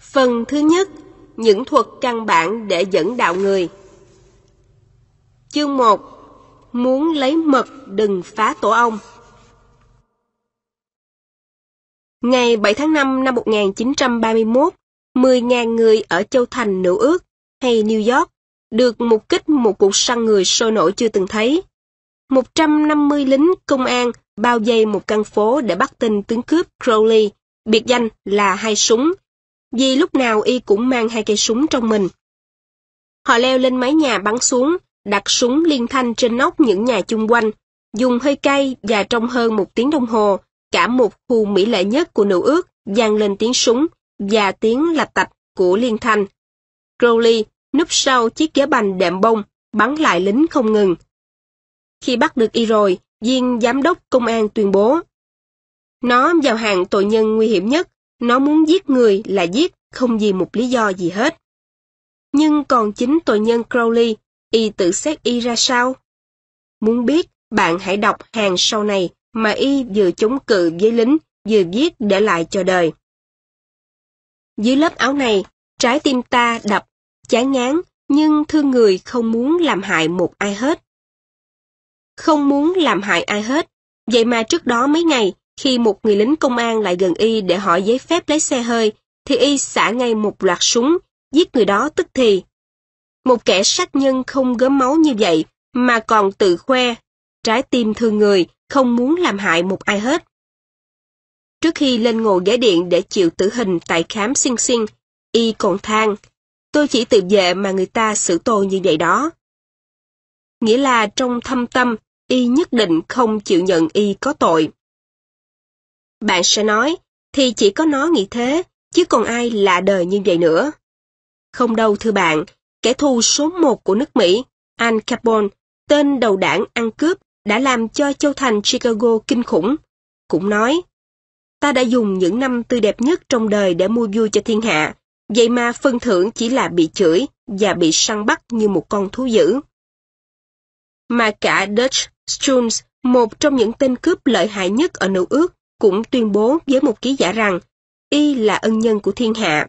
Phần thứ nhất, những thuật căn bản để dẫn đạo người. Chương 1. Muốn lấy mật đừng phá tổ ong. Ngày 7 tháng 5 năm 1931, 10.000 người ở Châu Thành Nữ Ước hay New York được mục kích một cuộc săn người sôi nổi chưa từng thấy. 150 lính công an bao vây một căn phố để bắt tên tướng cướp Crowley, biệt danh là hai súng, vì lúc nào y cũng mang hai cây súng trong mình. Họ leo lên mái nhà bắn xuống, đặt súng liên thanh trên nóc những nhà chung quanh, dùng hơi cay và trong hơn một tiếng đồng hồ, cả một khu mỹ lệ nhất của nữ ước vang lên tiếng súng và tiếng lạch tạch của liên thanh. Crowley núp sau chiếc ghế bành đệm bông, bắn lại lính không ngừng. Khi bắt được y rồi, viên giám đốc công an tuyên bố. Nó vào hàng tội nhân nguy hiểm nhất, nó muốn giết người là giết, không vì một lý do gì hết. Nhưng còn chính tội nhân Crowley, y tự xét y ra sao? Muốn biết, bạn hãy đọc hàng sau này mà y vừa chống cự với lính, vừa viết để lại cho đời. Dưới lớp áo này, trái tim ta đập, chán ngán, nhưng thương người không muốn làm hại một ai hết. Không muốn làm hại ai hết, vậy mà trước đó mấy ngày, khi một người lính công an lại gần y để hỏi giấy phép lấy xe hơi, thì y xả ngay một loạt súng, giết người đó tức thì. Một kẻ sát nhân không gớm máu như vậy mà còn tự khoe, trái tim thương người, không muốn làm hại một ai hết. Trước khi lên ngồi ghế điện để chịu tử hình tại khám xinh xinh, y còn than, tôi chỉ tự vệ mà người ta xử tôi như vậy đó. Nghĩa là trong thâm tâm, y nhất định không chịu nhận y có tội. Bạn sẽ nói, thì chỉ có nó nghĩ thế, chứ còn ai lạ đời như vậy nữa. Không đâu thưa bạn, kẻ thù số một của nước Mỹ, Al Capone, tên đầu đảng ăn cướp đã làm cho châu thành Chicago kinh khủng. Cũng nói, ta đã dùng những năm tươi đẹp nhất trong đời để mua vui cho thiên hạ, vậy mà phân thưởng chỉ là bị chửi và bị săn bắt như một con thú dữ. Mà cả Dutch Jones, một trong những tên cướp lợi hại nhất ở nữ ước, cũng tuyên bố với một ký giả rằng y là ân nhân của thiên hạ.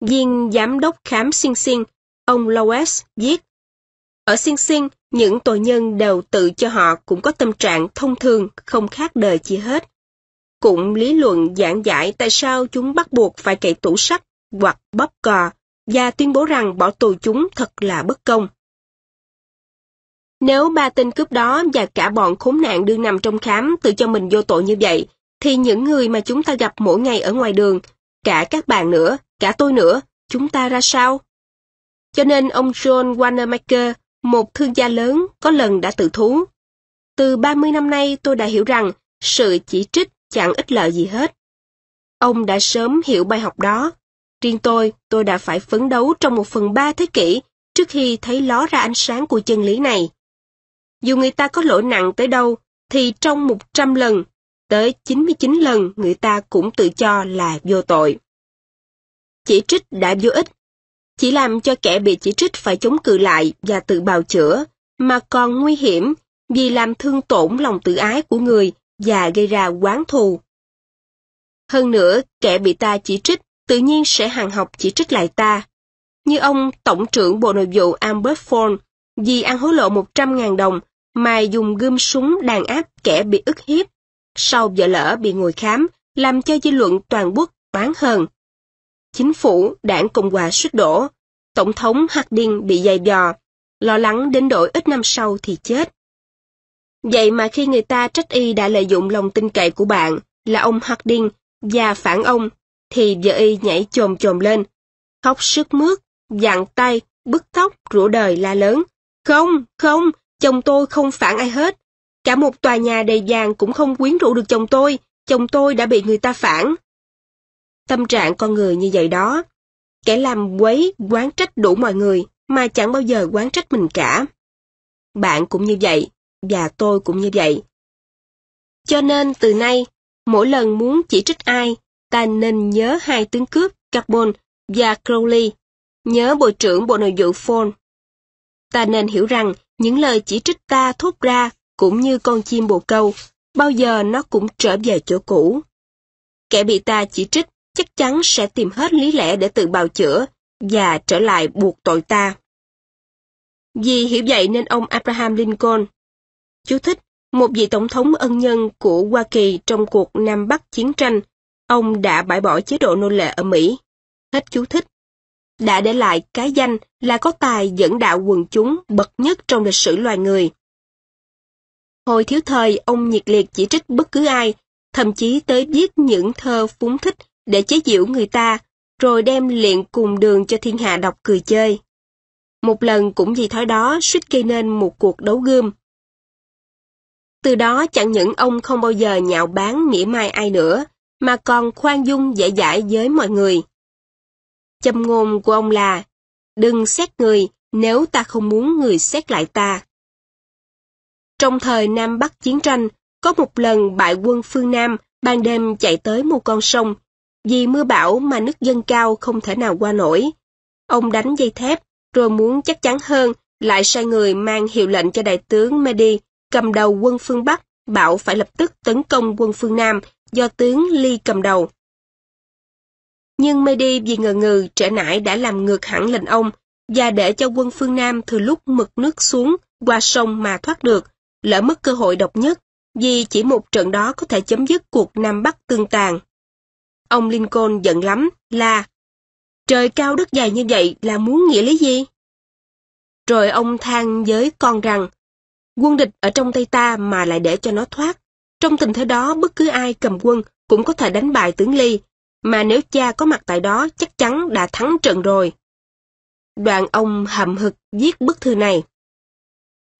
Viên giám đốc khám Sing Sing, ông Lowes viết Ở Sing Sing, những tội nhân đều tự cho họ cũng có tâm trạng thông thường, không khác đời chi hết. Cũng lý luận giảng giải tại sao chúng bắt buộc phải cậy tủ sắt hoặc bóp cò và tuyên bố rằng bỏ tù chúng thật là bất công. Nếu ba tên cướp đó và cả bọn khốn nạn đương nằm trong khám tự cho mình vô tội như vậy, thì những người mà chúng ta gặp mỗi ngày ở ngoài đường, cả các bạn nữa, cả tôi nữa, chúng ta ra sao? Cho nên ông John Wanamaker, một thương gia lớn, có lần đã tự thú. Từ 30 năm nay tôi đã hiểu rằng sự chỉ trích chẳng ích lợi gì hết. Ông đã sớm hiểu bài học đó. Riêng tôi, tôi đã phải phấn đấu trong một phần ba thế kỷ trước khi thấy ló ra ánh sáng của chân lý này. Dù người ta có lỗi nặng tới đâu, thì trong 100 lần, tới 99 lần người ta cũng tự cho là vô tội. Chỉ trích đã vô ích, chỉ làm cho kẻ bị chỉ trích phải chống cự lại và tự bào chữa, mà còn nguy hiểm vì làm thương tổn lòng tự ái của người và gây ra quán thù. Hơn nữa, kẻ bị ta chỉ trích tự nhiên sẽ hàng học chỉ trích lại ta. Như ông Tổng trưởng Bộ Nội vụ Albert Ford vì ăn hối lộ 100.000 đồng, Mai dùng gươm súng đàn áp kẻ bị ức hiếp. Sau vợ lỡ bị ngồi khám, làm cho dư luận toàn quốc oán hờn. Chính phủ, đảng Cộng hòa suýt đổ, Tổng thống Harding bị dày dò, lo lắng đến đổi ít năm sau thì chết. Vậy mà khi người ta trách y đã lợi dụng lòng tin cậy của bạn là ông Harding và phản ông, thì vợ y nhảy chồm chồm lên, khóc sức mướt, dặn tay, bứt tóc, rủa đời la lớn. Không, không, chồng tôi không phản ai hết. Cả một tòa nhà đầy vàng cũng không quyến rũ được chồng tôi, chồng tôi đã bị người ta phản. Tâm trạng con người như vậy đó. Kẻ làm quấy, quán trách đủ mọi người, mà chẳng bao giờ quán trách mình cả. Bạn cũng như vậy, và tôi cũng như vậy. Cho nên từ nay, mỗi lần muốn chỉ trích ai, ta nên nhớ hai tướng cướp Carbon và Crowley, nhớ Bộ trưởng Bộ Nội vụ Ford Ta nên hiểu rằng những lời chỉ trích ta thốt ra cũng như con chim bồ câu, bao giờ nó cũng trở về chỗ cũ. Kẻ bị ta chỉ trích chắc chắn sẽ tìm hết lý lẽ để tự bào chữa và trở lại buộc tội ta. Vì hiểu vậy nên ông Abraham Lincoln, chú thích, một vị tổng thống ân nhân của Hoa Kỳ trong cuộc Nam Bắc chiến tranh, ông đã bãi bỏ chế độ nô lệ ở Mỹ. Hết chú thích đã để lại cái danh là có tài dẫn đạo quần chúng bậc nhất trong lịch sử loài người. Hồi thiếu thời, ông nhiệt liệt chỉ trích bất cứ ai, thậm chí tới viết những thơ phúng thích để chế giễu người ta, rồi đem liện cùng đường cho thiên hạ đọc cười chơi. Một lần cũng vì thói đó suýt gây nên một cuộc đấu gươm. Từ đó chẳng những ông không bao giờ nhạo báng mỉa mai ai nữa, mà còn khoan dung dễ dãi với mọi người. Châm ngôn của ông là, đừng xét người nếu ta không muốn người xét lại ta. Trong thời Nam Bắc chiến tranh, có một lần bại quân phương Nam ban đêm chạy tới một con sông. Vì mưa bão mà nước dâng cao không thể nào qua nổi. Ông đánh dây thép, rồi muốn chắc chắn hơn, lại sai người mang hiệu lệnh cho đại tướng Mehdi, cầm đầu quân phương Bắc, bảo phải lập tức tấn công quân phương Nam do tướng Ly cầm đầu. Nhưng Mehdi vì ngờ ngừ trẻ nãi đã làm ngược hẳn lệnh ông và để cho quân phương Nam từ lúc mực nước xuống qua sông mà thoát được, lỡ mất cơ hội độc nhất vì chỉ một trận đó có thể chấm dứt cuộc Nam Bắc tương tàn. Ông Lincoln giận lắm, la Trời cao đất dài như vậy là muốn nghĩa lý gì? Rồi ông than với con rằng quân địch ở trong tay ta mà lại để cho nó thoát. Trong tình thế đó bất cứ ai cầm quân cũng có thể đánh bại tướng Ly mà nếu cha có mặt tại đó chắc chắn đã thắng trận rồi. Đoàn ông hậm hực viết bức thư này.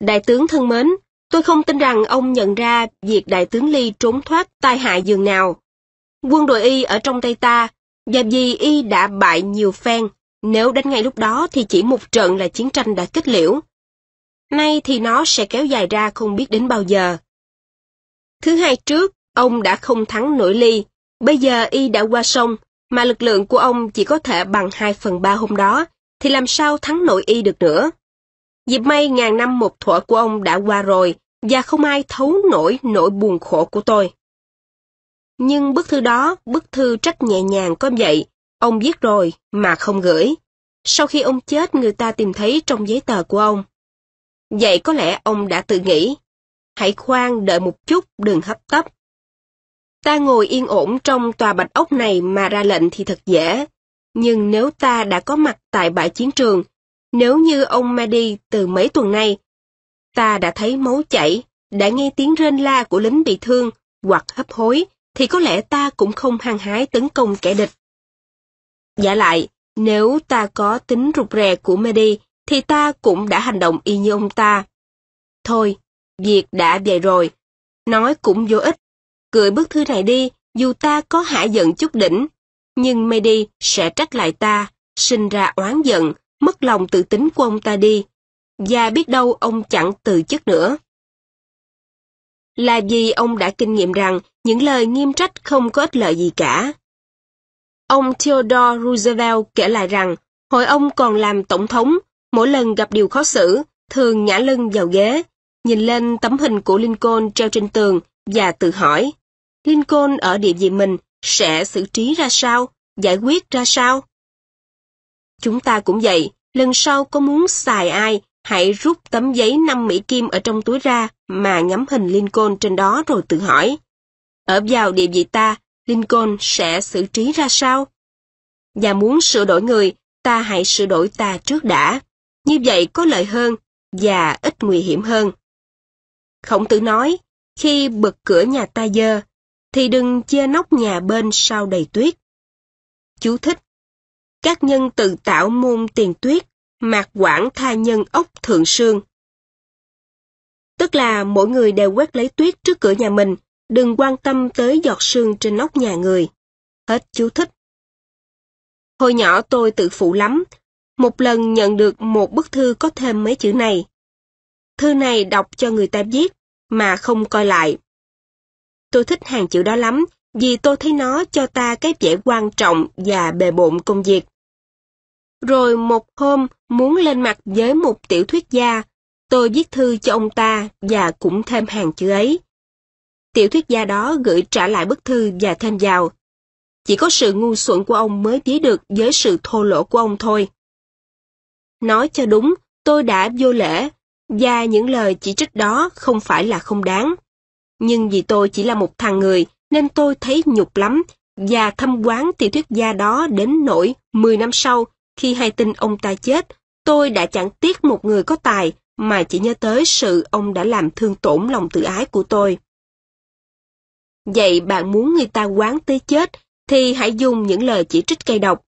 Đại tướng thân mến, tôi không tin rằng ông nhận ra việc đại tướng Ly trốn thoát tai hại dường nào. Quân đội Y ở trong tay ta, và vì Y đã bại nhiều phen, nếu đánh ngay lúc đó thì chỉ một trận là chiến tranh đã kết liễu. Nay thì nó sẽ kéo dài ra không biết đến bao giờ. Thứ hai trước, ông đã không thắng nổi Ly, Bây giờ y đã qua sông, mà lực lượng của ông chỉ có thể bằng 2 phần 3 hôm đó, thì làm sao thắng nội y được nữa. Dịp may ngàn năm một thuở của ông đã qua rồi, và không ai thấu nổi nỗi buồn khổ của tôi. Nhưng bức thư đó, bức thư trách nhẹ nhàng có vậy, ông viết rồi mà không gửi. Sau khi ông chết người ta tìm thấy trong giấy tờ của ông. Vậy có lẽ ông đã tự nghĩ, hãy khoan đợi một chút đừng hấp tấp, Ta ngồi yên ổn trong tòa bạch ốc này mà ra lệnh thì thật dễ. Nhưng nếu ta đã có mặt tại bãi chiến trường, nếu như ông Mahdi từ mấy tuần nay, ta đã thấy máu chảy, đã nghe tiếng rên la của lính bị thương hoặc hấp hối, thì có lẽ ta cũng không hăng hái tấn công kẻ địch. Giả lại, nếu ta có tính rụt rè của Medi, thì ta cũng đã hành động y như ông ta. Thôi, việc đã vậy rồi. Nói cũng vô ích Gửi bức thư này đi, dù ta có hạ giận chút đỉnh, nhưng Medi sẽ trách lại ta, sinh ra oán giận, mất lòng tự tính của ông ta đi. Và biết đâu ông chẳng từ chức nữa. Là vì ông đã kinh nghiệm rằng những lời nghiêm trách không có ích lợi gì cả. Ông Theodore Roosevelt kể lại rằng, hồi ông còn làm tổng thống, mỗi lần gặp điều khó xử, thường ngã lưng vào ghế, nhìn lên tấm hình của Lincoln treo trên tường và tự hỏi, Lincoln ở địa vị mình sẽ xử trí ra sao, giải quyết ra sao. Chúng ta cũng vậy, lần sau có muốn xài ai, hãy rút tấm giấy 5 Mỹ Kim ở trong túi ra mà ngắm hình Lincoln trên đó rồi tự hỏi. Ở vào địa vị ta, Lincoln sẽ xử trí ra sao? Và muốn sửa đổi người, ta hãy sửa đổi ta trước đã. Như vậy có lợi hơn và ít nguy hiểm hơn. Khổng tử nói, khi bật cửa nhà ta dơ, thì đừng che nóc nhà bên sau đầy tuyết. Chú thích Các nhân tự tạo môn tiền tuyết, mạc quản tha nhân ốc thượng sương. Tức là mỗi người đều quét lấy tuyết trước cửa nhà mình, đừng quan tâm tới giọt sương trên nóc nhà người. Hết chú thích. Hồi nhỏ tôi tự phụ lắm, một lần nhận được một bức thư có thêm mấy chữ này. Thư này đọc cho người ta viết, mà không coi lại. Tôi thích hàng chữ đó lắm, vì tôi thấy nó cho ta cái vẻ quan trọng và bề bộn công việc. Rồi một hôm muốn lên mặt với một tiểu thuyết gia, tôi viết thư cho ông ta và cũng thêm hàng chữ ấy. Tiểu thuyết gia đó gửi trả lại bức thư và thêm vào. Chỉ có sự ngu xuẩn của ông mới viết được với sự thô lỗ của ông thôi. Nói cho đúng, tôi đã vô lễ, và những lời chỉ trích đó không phải là không đáng nhưng vì tôi chỉ là một thằng người nên tôi thấy nhục lắm và thâm quán tiểu thuyết gia đó đến nỗi 10 năm sau khi hay tin ông ta chết, tôi đã chẳng tiếc một người có tài mà chỉ nhớ tới sự ông đã làm thương tổn lòng tự ái của tôi. Vậy bạn muốn người ta quán tới chết thì hãy dùng những lời chỉ trích cay độc.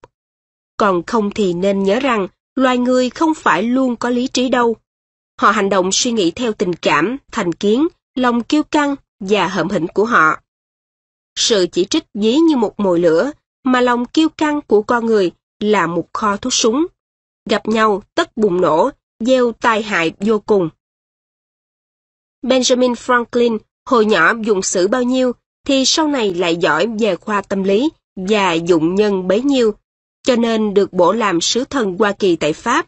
Còn không thì nên nhớ rằng loài người không phải luôn có lý trí đâu. Họ hành động suy nghĩ theo tình cảm, thành kiến, lòng kiêu căng và hậm hĩnh của họ. Sự chỉ trích dí như một mồi lửa, mà lòng kiêu căng của con người là một kho thuốc súng. Gặp nhau tất bùng nổ, gieo tai hại vô cùng. Benjamin Franklin hồi nhỏ dùng sử bao nhiêu thì sau này lại giỏi về khoa tâm lý và dụng nhân bấy nhiêu, cho nên được bổ làm sứ thần Hoa Kỳ tại Pháp.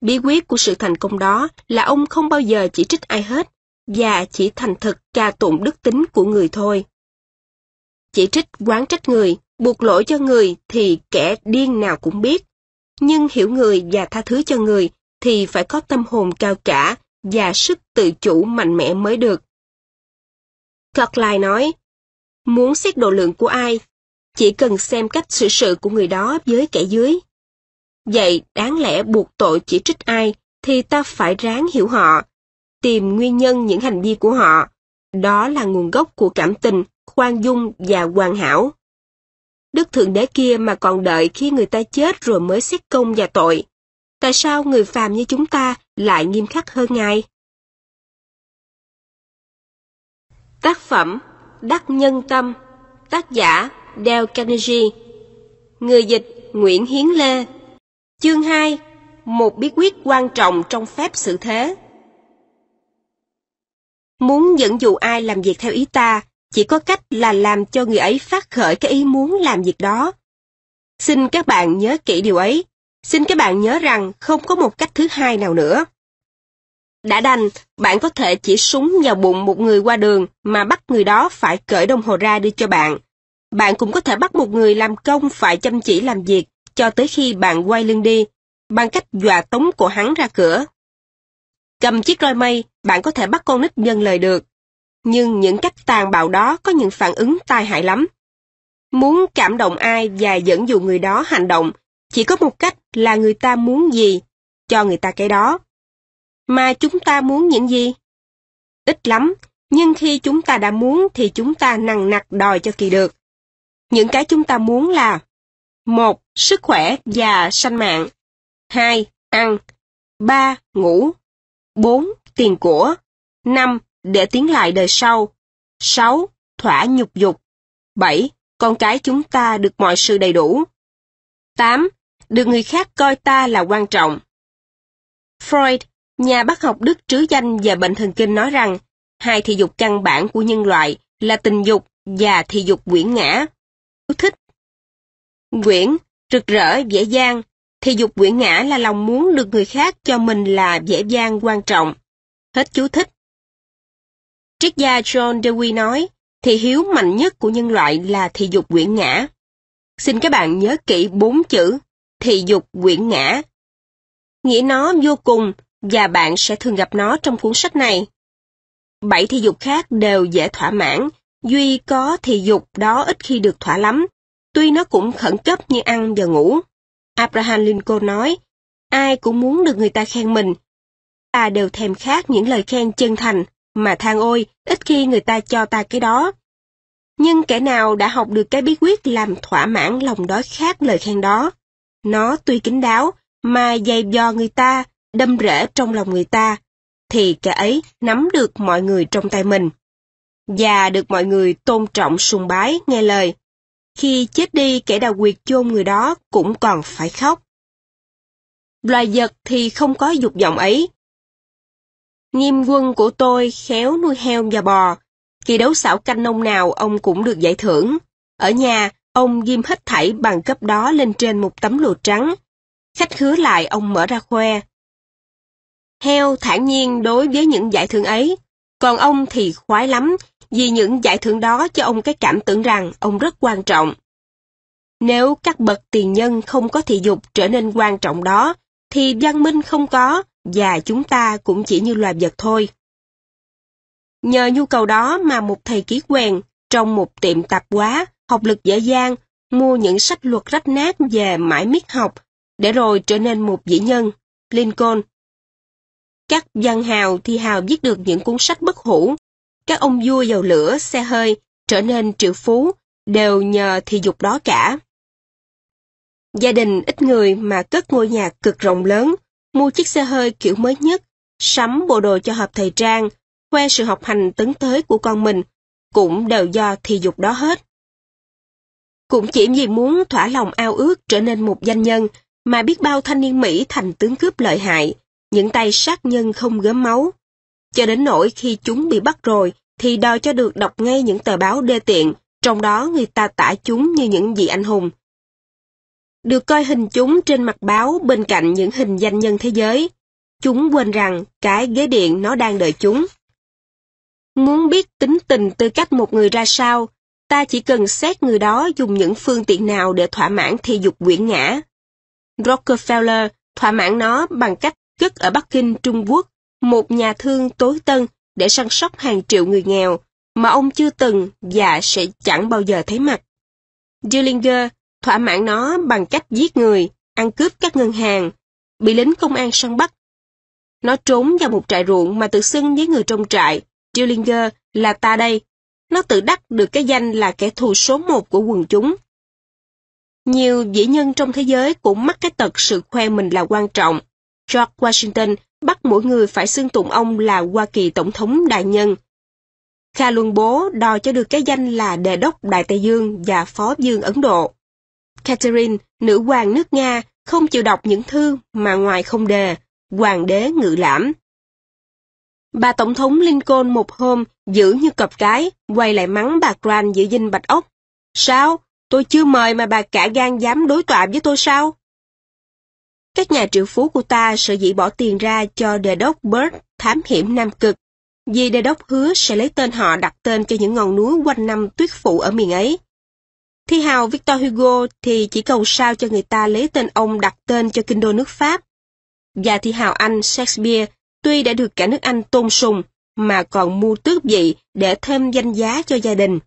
Bí quyết của sự thành công đó là ông không bao giờ chỉ trích ai hết, và chỉ thành thực ca tụng đức tính của người thôi. Chỉ trích quán trách người, buộc lỗi cho người thì kẻ điên nào cũng biết, nhưng hiểu người và tha thứ cho người thì phải có tâm hồn cao cả và sức tự chủ mạnh mẽ mới được. Clark nói, muốn xét độ lượng của ai, chỉ cần xem cách xử sự của người đó với kẻ dưới. Vậy đáng lẽ buộc tội chỉ trích ai thì ta phải ráng hiểu họ, tìm nguyên nhân những hành vi của họ. Đó là nguồn gốc của cảm tình, khoan dung và hoàn hảo. Đức Thượng Đế kia mà còn đợi khi người ta chết rồi mới xét công và tội. Tại sao người phàm như chúng ta lại nghiêm khắc hơn Ngài? Tác phẩm Đắc Nhân Tâm Tác giả Dale Carnegie Người dịch Nguyễn Hiến Lê Chương 2 Một bí quyết quan trọng trong phép sự thế Muốn dẫn dụ ai làm việc theo ý ta, chỉ có cách là làm cho người ấy phát khởi cái ý muốn làm việc đó. Xin các bạn nhớ kỹ điều ấy. Xin các bạn nhớ rằng không có một cách thứ hai nào nữa. Đã đành, bạn có thể chỉ súng vào bụng một người qua đường mà bắt người đó phải cởi đồng hồ ra đưa cho bạn. Bạn cũng có thể bắt một người làm công phải chăm chỉ làm việc cho tới khi bạn quay lưng đi, bằng cách dọa tống cổ hắn ra cửa Cầm chiếc roi mây, bạn có thể bắt con nít nhân lời được. Nhưng những cách tàn bạo đó có những phản ứng tai hại lắm. Muốn cảm động ai và dẫn dụ người đó hành động, chỉ có một cách là người ta muốn gì, cho người ta cái đó. Mà chúng ta muốn những gì? Ít lắm, nhưng khi chúng ta đã muốn thì chúng ta nằng nặc đòi cho kỳ được. Những cái chúng ta muốn là một Sức khỏe và sanh mạng 2. Ăn 3. Ngủ 4. Tiền của 5. Để tiến lại đời sau 6. Thỏa nhục dục 7. Con cái chúng ta được mọi sự đầy đủ 8. Được người khác coi ta là quan trọng Freud, nhà bác học Đức trứ danh về bệnh thần kinh nói rằng hai thị dục căn bản của nhân loại là tình dục và thị dục quyển ngã. Chú thích Quyển, rực rỡ, dễ dàng, thì dục quyển ngã là lòng muốn được người khác cho mình là dễ dàng quan trọng. Hết chú thích. Triết gia John Dewey nói, thì hiếu mạnh nhất của nhân loại là thị dục quyển ngã. Xin các bạn nhớ kỹ bốn chữ, thị dục quyển ngã. Nghĩa nó vô cùng và bạn sẽ thường gặp nó trong cuốn sách này. Bảy thị dục khác đều dễ thỏa mãn, duy có thị dục đó ít khi được thỏa lắm, tuy nó cũng khẩn cấp như ăn và ngủ. Abraham Lincoln nói, ai cũng muốn được người ta khen mình. Ta đều thèm khát những lời khen chân thành, mà than ôi, ít khi người ta cho ta cái đó. Nhưng kẻ nào đã học được cái bí quyết làm thỏa mãn lòng đói khát lời khen đó, nó tuy kín đáo mà dày dò người ta, đâm rễ trong lòng người ta, thì kẻ ấy nắm được mọi người trong tay mình và được mọi người tôn trọng sùng bái nghe lời khi chết đi kẻ đào quyệt chôn người đó cũng còn phải khóc. Loài vật thì không có dục vọng ấy. Nghiêm quân của tôi khéo nuôi heo và bò, kỳ đấu xảo canh nông nào ông cũng được giải thưởng. Ở nhà, ông ghim hết thảy bằng cấp đó lên trên một tấm lụa trắng. Khách khứa lại ông mở ra khoe. Heo thản nhiên đối với những giải thưởng ấy, còn ông thì khoái lắm vì những giải thưởng đó cho ông cái cảm tưởng rằng ông rất quan trọng. Nếu các bậc tiền nhân không có thị dục trở nên quan trọng đó, thì văn minh không có và chúng ta cũng chỉ như loài vật thôi. Nhờ nhu cầu đó mà một thầy ký quen trong một tiệm tạp hóa, học lực dễ dàng mua những sách luật rách nát về mãi miết học, để rồi trở nên một vĩ nhân, Lincoln. Các văn hào thì hào viết được những cuốn sách bất hủ, các ông vua dầu lửa, xe hơi, trở nên triệu phú, đều nhờ thì dục đó cả. Gia đình ít người mà cất ngôi nhà cực rộng lớn, mua chiếc xe hơi kiểu mới nhất, sắm bộ đồ cho hợp thời trang, khoe sự học hành tấn tới của con mình, cũng đều do thì dục đó hết. Cũng chỉ vì muốn thỏa lòng ao ước trở nên một danh nhân, mà biết bao thanh niên Mỹ thành tướng cướp lợi hại, những tay sát nhân không gớm máu, cho đến nỗi khi chúng bị bắt rồi thì đòi cho được đọc ngay những tờ báo đê tiện, trong đó người ta tả chúng như những vị anh hùng. Được coi hình chúng trên mặt báo bên cạnh những hình danh nhân thế giới, chúng quên rằng cái ghế điện nó đang đợi chúng. Muốn biết tính tình tư cách một người ra sao, ta chỉ cần xét người đó dùng những phương tiện nào để thỏa mãn thi dục quyển ngã. Rockefeller thỏa mãn nó bằng cách cất ở Bắc Kinh, Trung Quốc một nhà thương tối tân để săn sóc hàng triệu người nghèo mà ông chưa từng và sẽ chẳng bao giờ thấy mặt. Dillinger thỏa mãn nó bằng cách giết người, ăn cướp các ngân hàng, bị lính công an săn bắt. Nó trốn vào một trại ruộng mà tự xưng với người trong trại, Dillinger là ta đây. Nó tự đắc được cái danh là kẻ thù số một của quần chúng. Nhiều vĩ nhân trong thế giới cũng mắc cái tật sự khoe mình là quan trọng. George Washington bắt mỗi người phải xưng tụng ông là Hoa Kỳ Tổng thống Đại Nhân. Kha Luân Bố đòi cho được cái danh là Đề đốc Đại Tây Dương và Phó Dương Ấn Độ. Catherine, nữ hoàng nước Nga, không chịu đọc những thư mà ngoài không đề, hoàng đế ngự lãm. Bà Tổng thống Lincoln một hôm giữ như cọp cái, quay lại mắng bà Grant giữ dinh bạch ốc. Sao? Tôi chưa mời mà bà cả gan dám đối tọa với tôi sao? Các nhà triệu phú của ta sở dĩ bỏ tiền ra cho đề đốc Bird thám hiểm Nam Cực, vì đề đốc hứa sẽ lấy tên họ đặt tên cho những ngọn núi quanh năm tuyết phủ ở miền ấy. Thi hào Victor Hugo thì chỉ cầu sao cho người ta lấy tên ông đặt tên cho kinh đô nước Pháp. Và thi hào Anh Shakespeare tuy đã được cả nước Anh tôn sùng mà còn mua tước vị để thêm danh giá cho gia đình.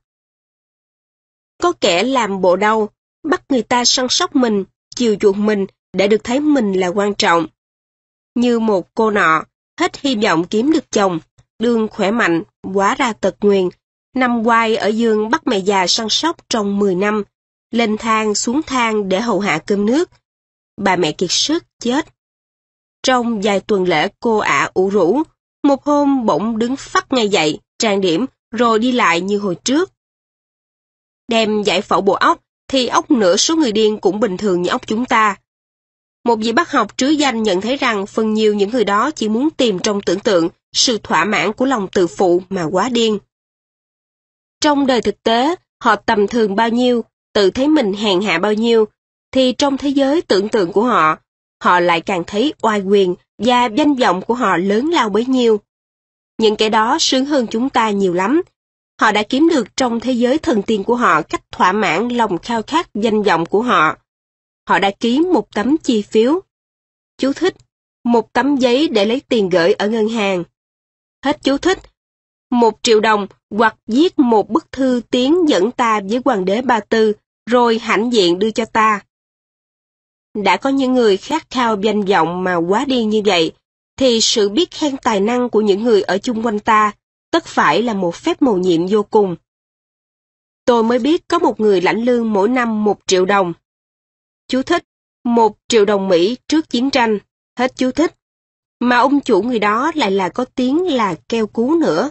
Có kẻ làm bộ đau, bắt người ta săn sóc mình, chiều chuộng mình để được thấy mình là quan trọng. Như một cô nọ, hết hy vọng kiếm được chồng, đương khỏe mạnh, quá ra tật nguyền, nằm quay ở dương bắt mẹ già săn sóc trong 10 năm, lên thang xuống thang để hầu hạ cơm nước. Bà mẹ kiệt sức, chết. Trong vài tuần lễ cô ả à ủ rũ, một hôm bỗng đứng phát ngay dậy, trang điểm, rồi đi lại như hồi trước. Đem giải phẫu bộ óc, thì óc nửa số người điên cũng bình thường như óc chúng ta một vị bác học trứ danh nhận thấy rằng phần nhiều những người đó chỉ muốn tìm trong tưởng tượng sự thỏa mãn của lòng tự phụ mà quá điên. Trong đời thực tế, họ tầm thường bao nhiêu, tự thấy mình hèn hạ bao nhiêu, thì trong thế giới tưởng tượng của họ, họ lại càng thấy oai quyền và danh vọng của họ lớn lao bấy nhiêu. Những kẻ đó sướng hơn chúng ta nhiều lắm. Họ đã kiếm được trong thế giới thần tiên của họ cách thỏa mãn lòng khao khát danh vọng của họ họ đã ký một tấm chi phiếu. Chú thích, một tấm giấy để lấy tiền gửi ở ngân hàng. Hết chú thích, một triệu đồng hoặc viết một bức thư tiến dẫn ta với hoàng đế Ba Tư, rồi hãnh diện đưa cho ta. Đã có những người khát khao danh vọng mà quá điên như vậy, thì sự biết khen tài năng của những người ở chung quanh ta tất phải là một phép mầu nhiệm vô cùng. Tôi mới biết có một người lãnh lương mỗi năm một triệu đồng Chú thích, một triệu đồng Mỹ trước chiến tranh, hết chú thích. Mà ông chủ người đó lại là có tiếng là keo cú nữa.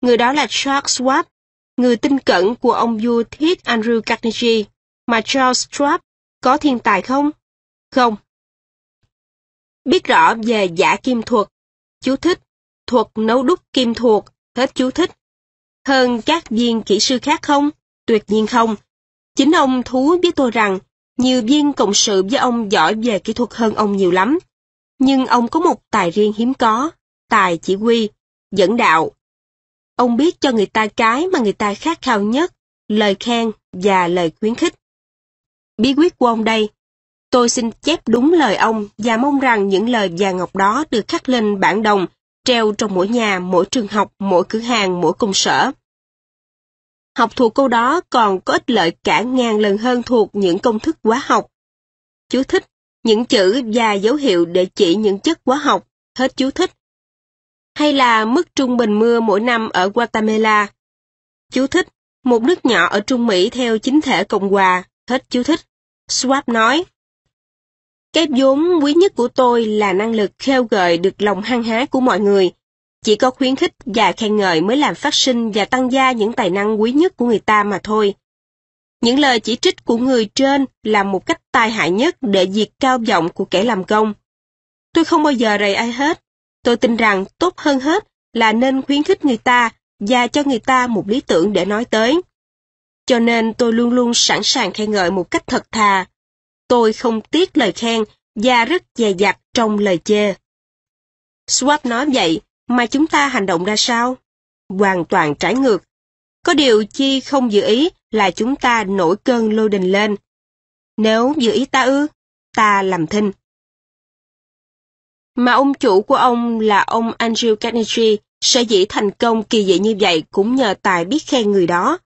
Người đó là Charles Schwab, người tin cẩn của ông vua thiết Andrew Carnegie, mà Charles Schwab có thiên tài không? Không. Biết rõ về giả kim thuật, chú thích, thuật nấu đúc kim thuật hết chú thích. Hơn các viên kỹ sư khác không? Tuyệt nhiên không. Chính ông thú biết tôi rằng nhiều viên cộng sự với ông giỏi về kỹ thuật hơn ông nhiều lắm. Nhưng ông có một tài riêng hiếm có, tài chỉ huy, dẫn đạo. Ông biết cho người ta cái mà người ta khát khao nhất, lời khen và lời khuyến khích. Bí quyết của ông đây, tôi xin chép đúng lời ông và mong rằng những lời vàng ngọc đó được khắc lên bản đồng, treo trong mỗi nhà, mỗi trường học, mỗi cửa hàng, mỗi công sở. Học thuộc câu đó còn có ích lợi cả ngàn lần hơn thuộc những công thức hóa học. Chú thích, những chữ và dấu hiệu để chỉ những chất hóa học, hết chú thích. Hay là mức trung bình mưa mỗi năm ở Guatemala. Chú thích, một nước nhỏ ở Trung Mỹ theo chính thể Cộng hòa, hết chú thích. Schwab nói, cái vốn quý nhất của tôi là năng lực khêu gợi được lòng hăng hái của mọi người – chỉ có khuyến khích và khen ngợi mới làm phát sinh và tăng gia những tài năng quý nhất của người ta mà thôi. Những lời chỉ trích của người trên là một cách tai hại nhất để diệt cao vọng của kẻ làm công. Tôi không bao giờ rầy ai hết. Tôi tin rằng tốt hơn hết là nên khuyến khích người ta và cho người ta một lý tưởng để nói tới. Cho nên tôi luôn luôn sẵn sàng khen ngợi một cách thật thà. Tôi không tiếc lời khen và rất dè dặt trong lời chê. Swap nói vậy mà chúng ta hành động ra sao? Hoàn toàn trái ngược. Có điều chi không dự ý là chúng ta nổi cơn lôi đình lên. Nếu dự ý ta ư, ta làm thinh. Mà ông chủ của ông là ông Andrew Carnegie sở dĩ thành công kỳ dị như vậy cũng nhờ tài biết khen người đó.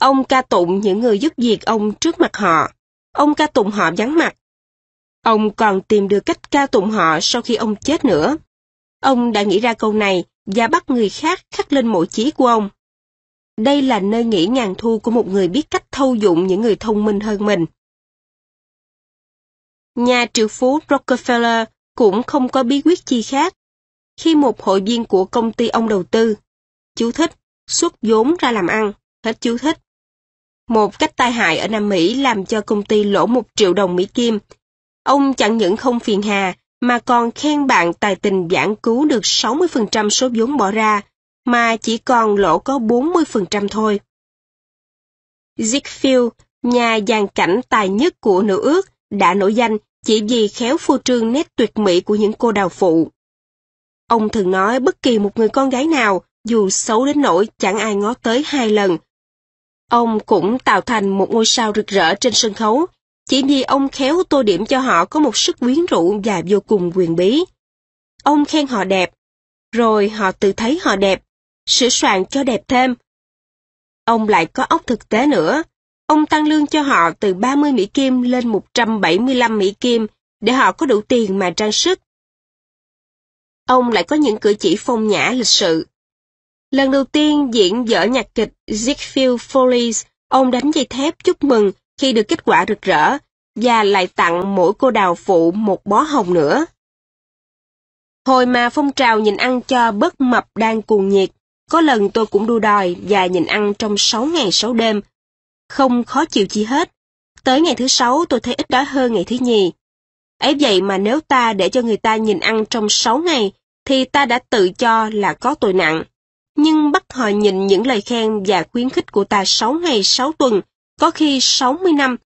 Ông ca tụng những người giúp việc ông trước mặt họ. Ông ca tụng họ vắng mặt. Ông còn tìm được cách ca tụng họ sau khi ông chết nữa. Ông đã nghĩ ra câu này và bắt người khác khắc lên mộ chí của ông. Đây là nơi nghỉ ngàn thu của một người biết cách thâu dụng những người thông minh hơn mình. Nhà triệu phú Rockefeller cũng không có bí quyết chi khác. Khi một hội viên của công ty ông đầu tư, chú thích, xuất vốn ra làm ăn, hết chú thích. Một cách tai hại ở Nam Mỹ làm cho công ty lỗ một triệu đồng Mỹ Kim. Ông chẳng những không phiền hà mà còn khen bạn tài tình giảng cứu được 60% số vốn bỏ ra, mà chỉ còn lỗ có 40% thôi. Ziegfeld, nhà dàn cảnh tài nhất của nữ ước, đã nổi danh chỉ vì khéo phô trương nét tuyệt mỹ của những cô đào phụ. Ông thường nói bất kỳ một người con gái nào, dù xấu đến nỗi chẳng ai ngó tới hai lần. Ông cũng tạo thành một ngôi sao rực rỡ trên sân khấu chỉ vì ông khéo tô điểm cho họ có một sức quyến rũ và vô cùng quyền bí. Ông khen họ đẹp, rồi họ tự thấy họ đẹp, sửa soạn cho đẹp thêm. Ông lại có óc thực tế nữa. Ông tăng lương cho họ từ 30 Mỹ Kim lên 175 Mỹ Kim để họ có đủ tiền mà trang sức. Ông lại có những cử chỉ phong nhã lịch sự. Lần đầu tiên diễn dở nhạc kịch Ziegfeld Follies, ông đánh dây thép chúc mừng khi được kết quả rực rỡ và lại tặng mỗi cô đào phụ một bó hồng nữa. Hồi mà phong trào nhìn ăn cho bất mập đang cuồng nhiệt, có lần tôi cũng đua đòi và nhìn ăn trong 6 ngày 6 đêm. Không khó chịu chi hết. Tới ngày thứ sáu tôi thấy ít đói hơn ngày thứ nhì. Ấy vậy mà nếu ta để cho người ta nhìn ăn trong 6 ngày, thì ta đã tự cho là có tội nặng. Nhưng bắt họ nhìn những lời khen và khuyến khích của ta 6 ngày 6 tuần có khi 60 năm,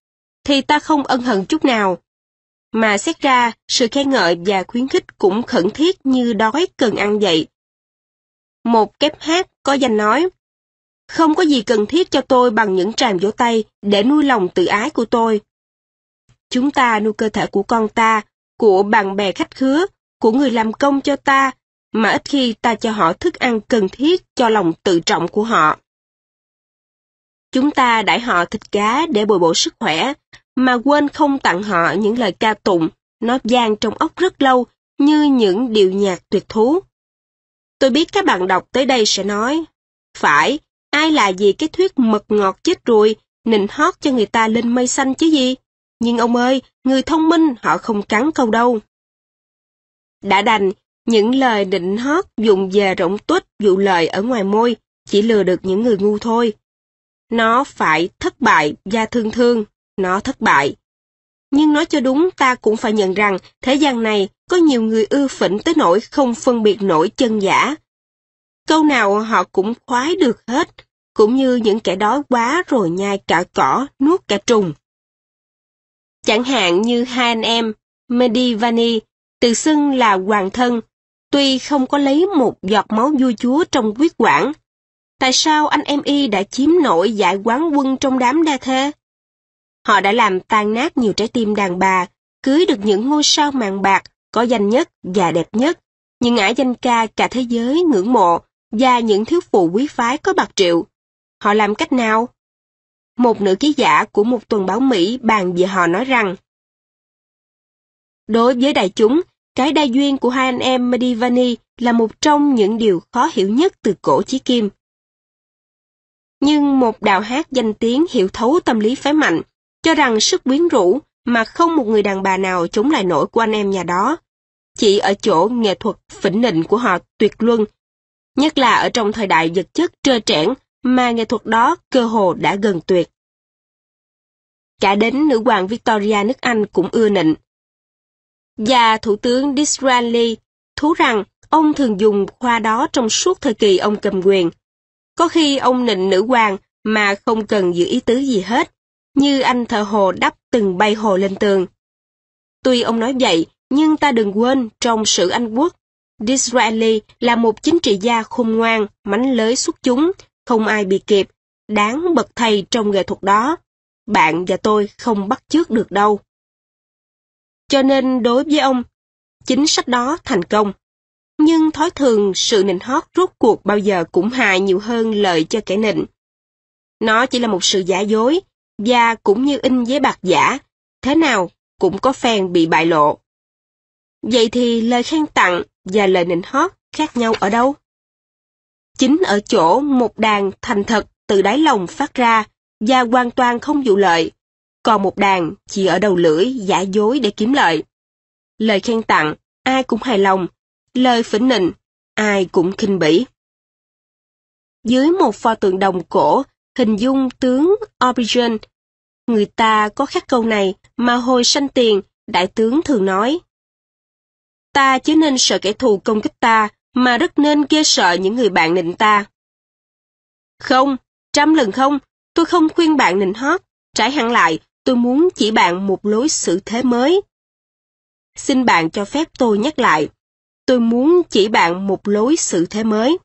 thì ta không ân hận chút nào. Mà xét ra, sự khen ngợi và khuyến khích cũng khẩn thiết như đói cần ăn vậy. Một kép hát có danh nói, không có gì cần thiết cho tôi bằng những tràng vỗ tay để nuôi lòng tự ái của tôi. Chúng ta nuôi cơ thể của con ta, của bạn bè khách khứa, của người làm công cho ta, mà ít khi ta cho họ thức ăn cần thiết cho lòng tự trọng của họ. Chúng ta đãi họ thịt cá để bồi bổ sức khỏe, mà quên không tặng họ những lời ca tụng, nó gian trong óc rất lâu như những điệu nhạc tuyệt thú. Tôi biết các bạn đọc tới đây sẽ nói, phải, ai là gì cái thuyết mật ngọt chết ruồi, nịnh hót cho người ta lên mây xanh chứ gì. Nhưng ông ơi, người thông minh họ không cắn câu đâu. Đã đành, những lời nịnh hót dùng về rỗng tuếch dụ lời ở ngoài môi chỉ lừa được những người ngu thôi. Nó phải thất bại và thương thương, nó thất bại. Nhưng nói cho đúng ta cũng phải nhận rằng thế gian này có nhiều người ưa phỉnh tới nỗi không phân biệt nổi chân giả. Câu nào họ cũng khoái được hết, cũng như những kẻ đói quá rồi nhai cả cỏ, nuốt cả trùng. Chẳng hạn như hai anh em, Medivani, tự xưng là hoàng thân, tuy không có lấy một giọt máu vua chúa trong huyết quản, tại sao anh em y đã chiếm nổi giải quán quân trong đám đa thê? Họ đã làm tan nát nhiều trái tim đàn bà, cưới được những ngôi sao màng bạc, có danh nhất và đẹp nhất, những ả danh ca cả thế giới ngưỡng mộ và những thiếu phụ quý phái có bạc triệu. Họ làm cách nào? Một nữ ký giả của một tuần báo Mỹ bàn về họ nói rằng Đối với đại chúng, cái đa duyên của hai anh em Medivani là một trong những điều khó hiểu nhất từ cổ chí kim nhưng một đạo hát danh tiếng hiểu thấu tâm lý phái mạnh, cho rằng sức quyến rũ mà không một người đàn bà nào chống lại nổi của anh em nhà đó. Chỉ ở chỗ nghệ thuật phỉnh nịnh của họ tuyệt luân, nhất là ở trong thời đại vật chất trơ trẽn mà nghệ thuật đó cơ hồ đã gần tuyệt. Cả đến nữ hoàng Victoria nước Anh cũng ưa nịnh. Và Thủ tướng Disraeli thú rằng ông thường dùng khoa đó trong suốt thời kỳ ông cầm quyền, có khi ông nịnh nữ hoàng mà không cần giữ ý tứ gì hết, như anh thợ hồ đắp từng bay hồ lên tường. Tuy ông nói vậy, nhưng ta đừng quên trong sự Anh Quốc, Disraeli là một chính trị gia khôn ngoan, mánh lới xuất chúng, không ai bị kịp, đáng bậc thầy trong nghệ thuật đó. Bạn và tôi không bắt chước được đâu. Cho nên đối với ông, chính sách đó thành công. Nhưng thói thường sự nịnh hót rốt cuộc bao giờ cũng hại nhiều hơn lợi cho kẻ nịnh. Nó chỉ là một sự giả dối, và cũng như in giấy bạc giả, thế nào cũng có phen bị bại lộ. Vậy thì lời khen tặng và lời nịnh hót khác nhau ở đâu? Chính ở chỗ một đàn thành thật từ đáy lòng phát ra và hoàn toàn không dụ lợi, còn một đàn chỉ ở đầu lưỡi giả dối để kiếm lợi. Lời khen tặng ai cũng hài lòng lời phỉnh nịnh, ai cũng khinh bỉ. Dưới một pho tượng đồng cổ, hình dung tướng Origin, người ta có khắc câu này mà hồi sanh tiền, đại tướng thường nói. Ta chứ nên sợ kẻ thù công kích ta, mà rất nên ghê sợ những người bạn nịnh ta. Không, trăm lần không, tôi không khuyên bạn nịnh hót, trái hẳn lại, tôi muốn chỉ bạn một lối xử thế mới. Xin bạn cho phép tôi nhắc lại. Tôi muốn chỉ bạn một lối xử thế mới.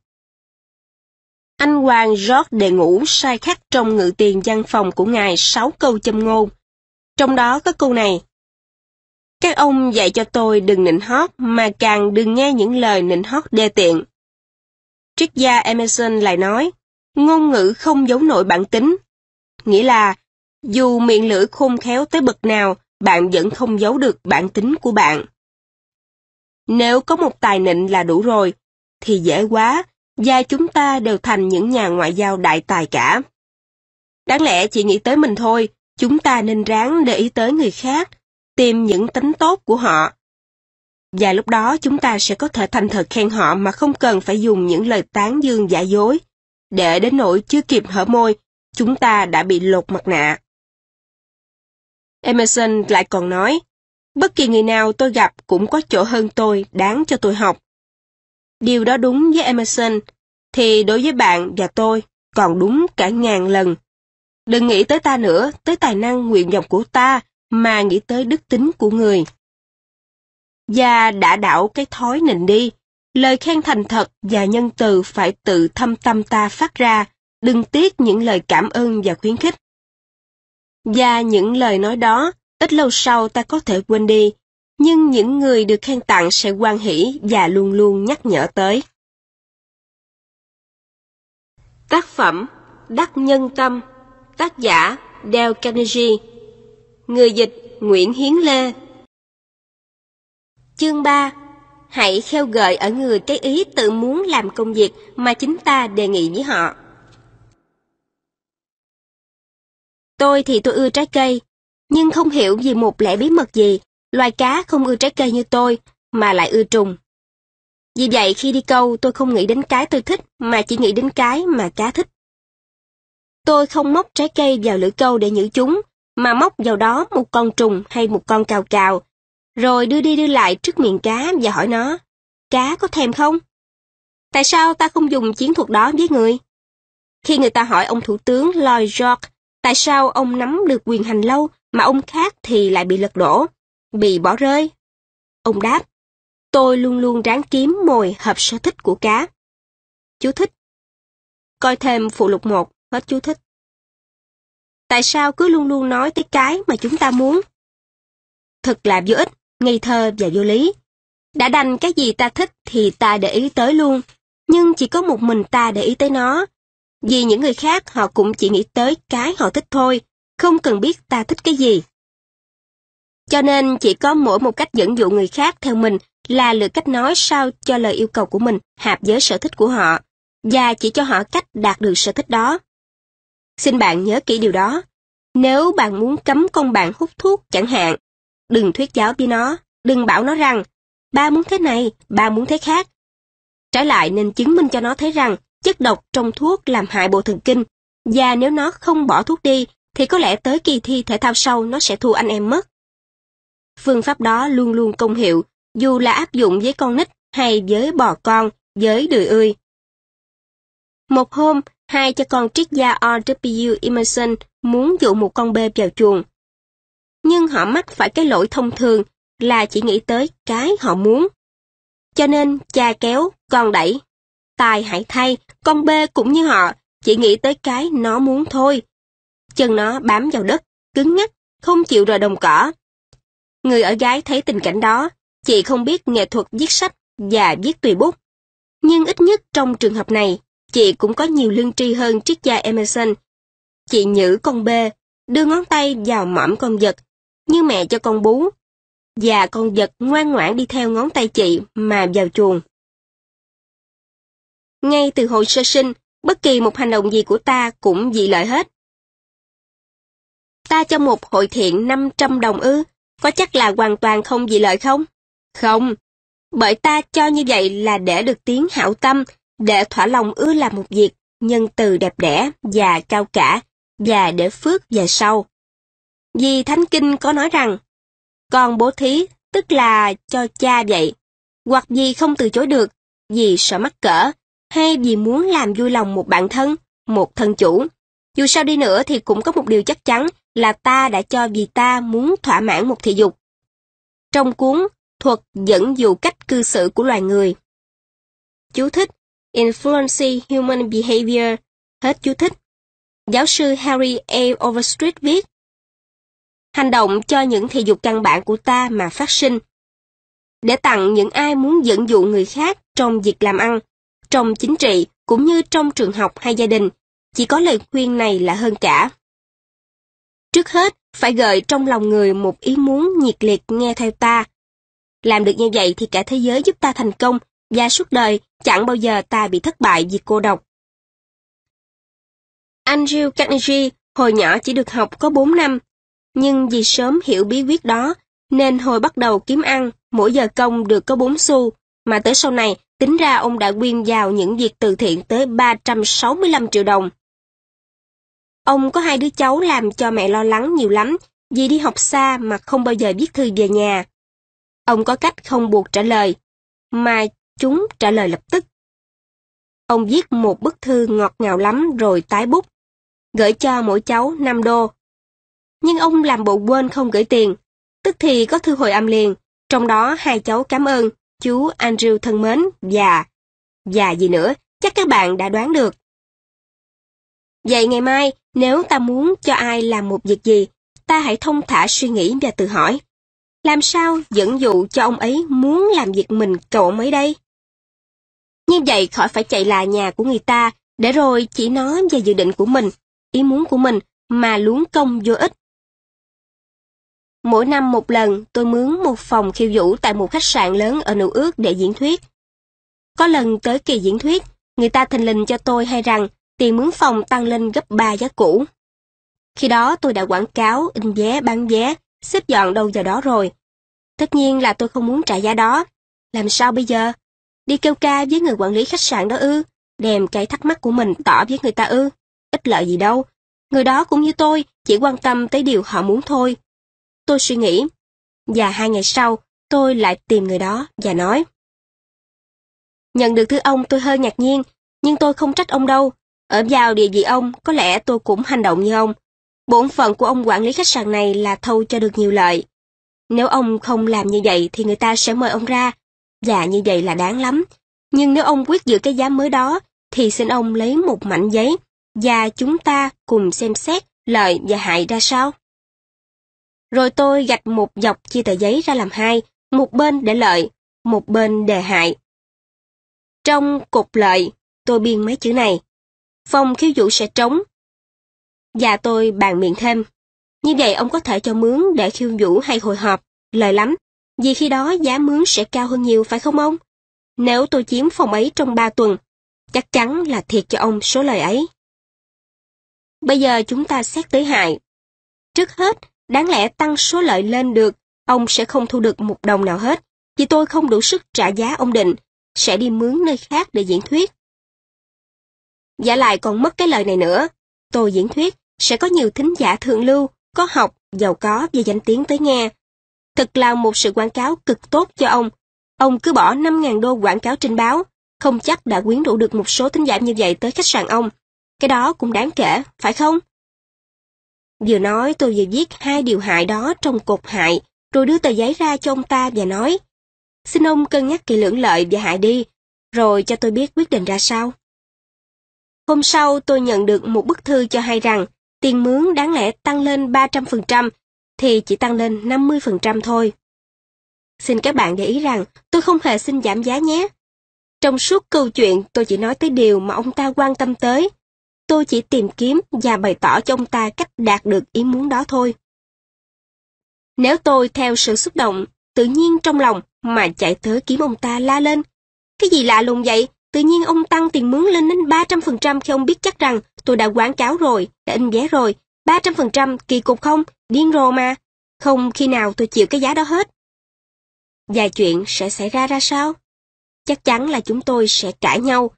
Anh Hoàng rót đề ngủ sai khắc trong ngự tiền văn phòng của ngài sáu câu châm ngôn. Trong đó có câu này. Các ông dạy cho tôi đừng nịnh hót mà càng đừng nghe những lời nịnh hót đê tiện. Triết gia Emerson lại nói, ngôn ngữ không giấu nội bản tính. Nghĩa là, dù miệng lưỡi khôn khéo tới bậc nào, bạn vẫn không giấu được bản tính của bạn. Nếu có một tài nịnh là đủ rồi, thì dễ quá, gia chúng ta đều thành những nhà ngoại giao đại tài cả. Đáng lẽ chỉ nghĩ tới mình thôi, chúng ta nên ráng để ý tới người khác, tìm những tính tốt của họ. Và lúc đó chúng ta sẽ có thể thành thật khen họ mà không cần phải dùng những lời tán dương giả dối. Để đến nỗi chưa kịp hở môi, chúng ta đã bị lột mặt nạ. Emerson lại còn nói, Bất kỳ người nào tôi gặp cũng có chỗ hơn tôi đáng cho tôi học. Điều đó đúng với Emerson, thì đối với bạn và tôi còn đúng cả ngàn lần. Đừng nghĩ tới ta nữa, tới tài năng nguyện vọng của ta, mà nghĩ tới đức tính của người. Và đã đảo cái thói nịnh đi, lời khen thành thật và nhân từ phải tự thâm tâm ta phát ra, đừng tiếc những lời cảm ơn và khuyến khích. Và những lời nói đó Ít lâu sau ta có thể quên đi, nhưng những người được khen tặng sẽ quan hỷ và luôn luôn nhắc nhở tới. Tác phẩm Đắc Nhân Tâm Tác giả Dale Carnegie Người dịch Nguyễn Hiến Lê Chương 3 Hãy khêu gợi ở người cái ý tự muốn làm công việc mà chính ta đề nghị với họ. Tôi thì tôi ưa trái cây, nhưng không hiểu vì một lẽ bí mật gì, loài cá không ưa trái cây như tôi, mà lại ưa trùng. Vì vậy khi đi câu tôi không nghĩ đến cái tôi thích mà chỉ nghĩ đến cái mà cá thích. Tôi không móc trái cây vào lưỡi câu để nhử chúng, mà móc vào đó một con trùng hay một con cào cào, rồi đưa đi đưa lại trước miệng cá và hỏi nó, cá có thèm không? Tại sao ta không dùng chiến thuật đó với người? Khi người ta hỏi ông thủ tướng Lloyd George tại sao ông nắm được quyền hành lâu mà ông khác thì lại bị lật đổ, bị bỏ rơi. Ông đáp, tôi luôn luôn ráng kiếm mồi hợp sở thích của cá. Chú thích. Coi thêm phụ lục 1, hết chú thích. Tại sao cứ luôn luôn nói tới cái mà chúng ta muốn? Thật là vô ích, ngây thơ và vô lý. Đã đành cái gì ta thích thì ta để ý tới luôn, nhưng chỉ có một mình ta để ý tới nó. Vì những người khác họ cũng chỉ nghĩ tới cái họ thích thôi, không cần biết ta thích cái gì. Cho nên chỉ có mỗi một cách dẫn dụ người khác theo mình là lựa cách nói sao cho lời yêu cầu của mình hợp với sở thích của họ và chỉ cho họ cách đạt được sở thích đó. Xin bạn nhớ kỹ điều đó. Nếu bạn muốn cấm con bạn hút thuốc chẳng hạn, đừng thuyết giáo với nó, đừng bảo nó rằng ba muốn thế này, ba muốn thế khác. Trái lại nên chứng minh cho nó thấy rằng chất độc trong thuốc làm hại bộ thần kinh và nếu nó không bỏ thuốc đi thì có lẽ tới kỳ thi thể thao sau nó sẽ thua anh em mất. Phương pháp đó luôn luôn công hiệu, dù là áp dụng với con nít hay với bò con, với đười ươi. Một hôm, hai cha con triết gia R.W. Emerson muốn dụ một con bê vào chuồng. Nhưng họ mắc phải cái lỗi thông thường là chỉ nghĩ tới cái họ muốn. Cho nên cha kéo, con đẩy. Tài hãy thay, con bê cũng như họ, chỉ nghĩ tới cái nó muốn thôi, chân nó bám vào đất, cứng ngắc, không chịu rời đồng cỏ. Người ở gái thấy tình cảnh đó, chị không biết nghệ thuật viết sách và viết tùy bút. Nhưng ít nhất trong trường hợp này, chị cũng có nhiều lương tri hơn triết gia Emerson. Chị nhử con bê, đưa ngón tay vào mõm con vật, như mẹ cho con bú. Và con vật ngoan ngoãn đi theo ngón tay chị mà vào chuồng. Ngay từ hồi sơ sinh, bất kỳ một hành động gì của ta cũng dị lợi hết ta cho một hội thiện 500 đồng ư, có chắc là hoàn toàn không gì lợi không? Không, bởi ta cho như vậy là để được tiếng hảo tâm, để thỏa lòng ư làm một việc, nhân từ đẹp đẽ và cao cả, và để phước về sau. Vì Thánh Kinh có nói rằng, con bố thí, tức là cho cha vậy, hoặc vì không từ chối được, vì sợ mắc cỡ, hay vì muốn làm vui lòng một bạn thân, một thân chủ. Dù sao đi nữa thì cũng có một điều chắc chắn là ta đã cho vì ta muốn thỏa mãn một thị dục. Trong cuốn Thuật dẫn dụ cách cư xử của loài người. Chú thích Influence Human Behavior Hết chú thích. Giáo sư Harry A. Overstreet viết Hành động cho những thị dục căn bản của ta mà phát sinh. Để tặng những ai muốn dẫn dụ người khác trong việc làm ăn, trong chính trị cũng như trong trường học hay gia đình, chỉ có lời khuyên này là hơn cả. Trước hết, phải gợi trong lòng người một ý muốn nhiệt liệt nghe theo ta. Làm được như vậy thì cả thế giới giúp ta thành công và suốt đời chẳng bao giờ ta bị thất bại vì cô độc. Andrew Carnegie hồi nhỏ chỉ được học có 4 năm, nhưng vì sớm hiểu bí quyết đó nên hồi bắt đầu kiếm ăn, mỗi giờ công được có 4 xu, mà tới sau này tính ra ông đã quyên vào những việc từ thiện tới 365 triệu đồng. Ông có hai đứa cháu làm cho mẹ lo lắng nhiều lắm, vì đi học xa mà không bao giờ viết thư về nhà. Ông có cách không buộc trả lời, mà chúng trả lời lập tức. Ông viết một bức thư ngọt ngào lắm rồi tái bút, gửi cho mỗi cháu 5 đô. Nhưng ông làm bộ quên không gửi tiền, tức thì có thư hồi âm liền, trong đó hai cháu cảm ơn, chú Andrew thân mến và... và gì nữa, chắc các bạn đã đoán được. Vậy ngày mai, nếu ta muốn cho ai làm một việc gì, ta hãy thông thả suy nghĩ và tự hỏi. Làm sao dẫn dụ cho ông ấy muốn làm việc mình cầu ông ấy đây? Như vậy khỏi phải chạy là nhà của người ta, để rồi chỉ nói về dự định của mình, ý muốn của mình mà luống công vô ích. Mỗi năm một lần, tôi mướn một phòng khiêu vũ tại một khách sạn lớn ở New ước để diễn thuyết. Có lần tới kỳ diễn thuyết, người ta thình lình cho tôi hay rằng tiền mướn phòng tăng lên gấp 3 giá cũ. Khi đó tôi đã quảng cáo, in vé, bán vé, xếp dọn đâu vào đó rồi. Tất nhiên là tôi không muốn trả giá đó. Làm sao bây giờ? Đi kêu ca với người quản lý khách sạn đó ư? Đèm cái thắc mắc của mình tỏ với người ta ư? Ít lợi gì đâu. Người đó cũng như tôi, chỉ quan tâm tới điều họ muốn thôi. Tôi suy nghĩ. Và hai ngày sau, tôi lại tìm người đó và nói. Nhận được thư ông tôi hơi ngạc nhiên, nhưng tôi không trách ông đâu. Ở vào địa vị ông, có lẽ tôi cũng hành động như ông. Bổn phận của ông quản lý khách sạn này là thâu cho được nhiều lợi. Nếu ông không làm như vậy thì người ta sẽ mời ông ra. Và như vậy là đáng lắm. Nhưng nếu ông quyết giữ cái giá mới đó, thì xin ông lấy một mảnh giấy và chúng ta cùng xem xét lợi và hại ra sao. Rồi tôi gạch một dọc chia tờ giấy ra làm hai, một bên để lợi, một bên để hại. Trong cục lợi, tôi biên mấy chữ này. Phòng khiêu vũ sẽ trống. Và tôi bàn miệng thêm. Như vậy ông có thể cho mướn để khiêu vũ hay hồi họp, lời lắm. Vì khi đó giá mướn sẽ cao hơn nhiều phải không ông? Nếu tôi chiếm phòng ấy trong ba tuần, chắc chắn là thiệt cho ông số lời ấy. Bây giờ chúng ta xét tới hại. Trước hết, đáng lẽ tăng số lợi lên được, ông sẽ không thu được một đồng nào hết, vì tôi không đủ sức trả giá ông định, sẽ đi mướn nơi khác để diễn thuyết giả lại còn mất cái lời này nữa. Tôi diễn thuyết, sẽ có nhiều thính giả thượng lưu, có học, giàu có và danh tiếng tới nghe. Thật là một sự quảng cáo cực tốt cho ông. Ông cứ bỏ 5.000 đô quảng cáo trên báo, không chắc đã quyến rũ được một số thính giả như vậy tới khách sạn ông. Cái đó cũng đáng kể, phải không? Vừa nói tôi vừa viết hai điều hại đó trong cột hại, rồi đưa tờ giấy ra cho ông ta và nói. Xin ông cân nhắc kỹ lưỡng lợi và hại đi, rồi cho tôi biết quyết định ra sao. Hôm sau tôi nhận được một bức thư cho hay rằng tiền mướn đáng lẽ tăng lên 300% thì chỉ tăng lên 50% thôi. Xin các bạn để ý rằng tôi không hề xin giảm giá nhé. Trong suốt câu chuyện tôi chỉ nói tới điều mà ông ta quan tâm tới. Tôi chỉ tìm kiếm và bày tỏ cho ông ta cách đạt được ý muốn đó thôi. Nếu tôi theo sự xúc động, tự nhiên trong lòng mà chạy tới kiếm ông ta la lên. Cái gì lạ lùng vậy? Tự nhiên ông tăng tiền mướn lên đến 300% khi ông biết chắc rằng tôi đã quảng cáo rồi, đã in vé rồi. 300% kỳ cục không? Điên rồ mà. Không khi nào tôi chịu cái giá đó hết. Và chuyện sẽ xảy ra ra sao? Chắc chắn là chúng tôi sẽ cãi nhau.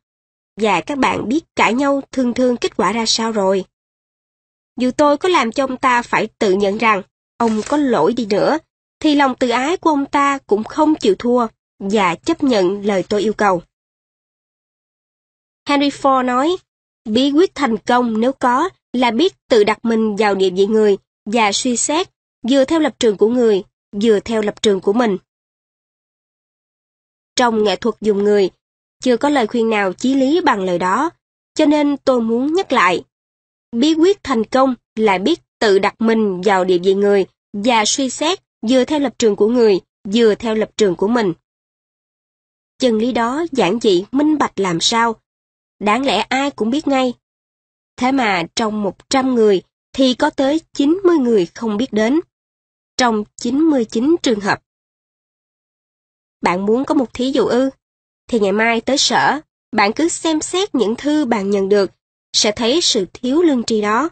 Và các bạn biết cãi nhau thường thường kết quả ra sao rồi. Dù tôi có làm cho ông ta phải tự nhận rằng ông có lỗi đi nữa, thì lòng từ ái của ông ta cũng không chịu thua và chấp nhận lời tôi yêu cầu. Henry Ford nói, bí quyết thành công nếu có là biết tự đặt mình vào địa vị người và suy xét vừa theo lập trường của người, vừa theo lập trường của mình. Trong nghệ thuật dùng người, chưa có lời khuyên nào chí lý bằng lời đó, cho nên tôi muốn nhắc lại. Bí quyết thành công là biết tự đặt mình vào địa vị người và suy xét vừa theo lập trường của người, vừa theo lập trường của mình. Chân lý đó giản dị minh bạch làm sao đáng lẽ ai cũng biết ngay. Thế mà trong 100 người thì có tới 90 người không biết đến. Trong 99 trường hợp. Bạn muốn có một thí dụ ư? Thì ngày mai tới sở, bạn cứ xem xét những thư bạn nhận được, sẽ thấy sự thiếu lương tri đó.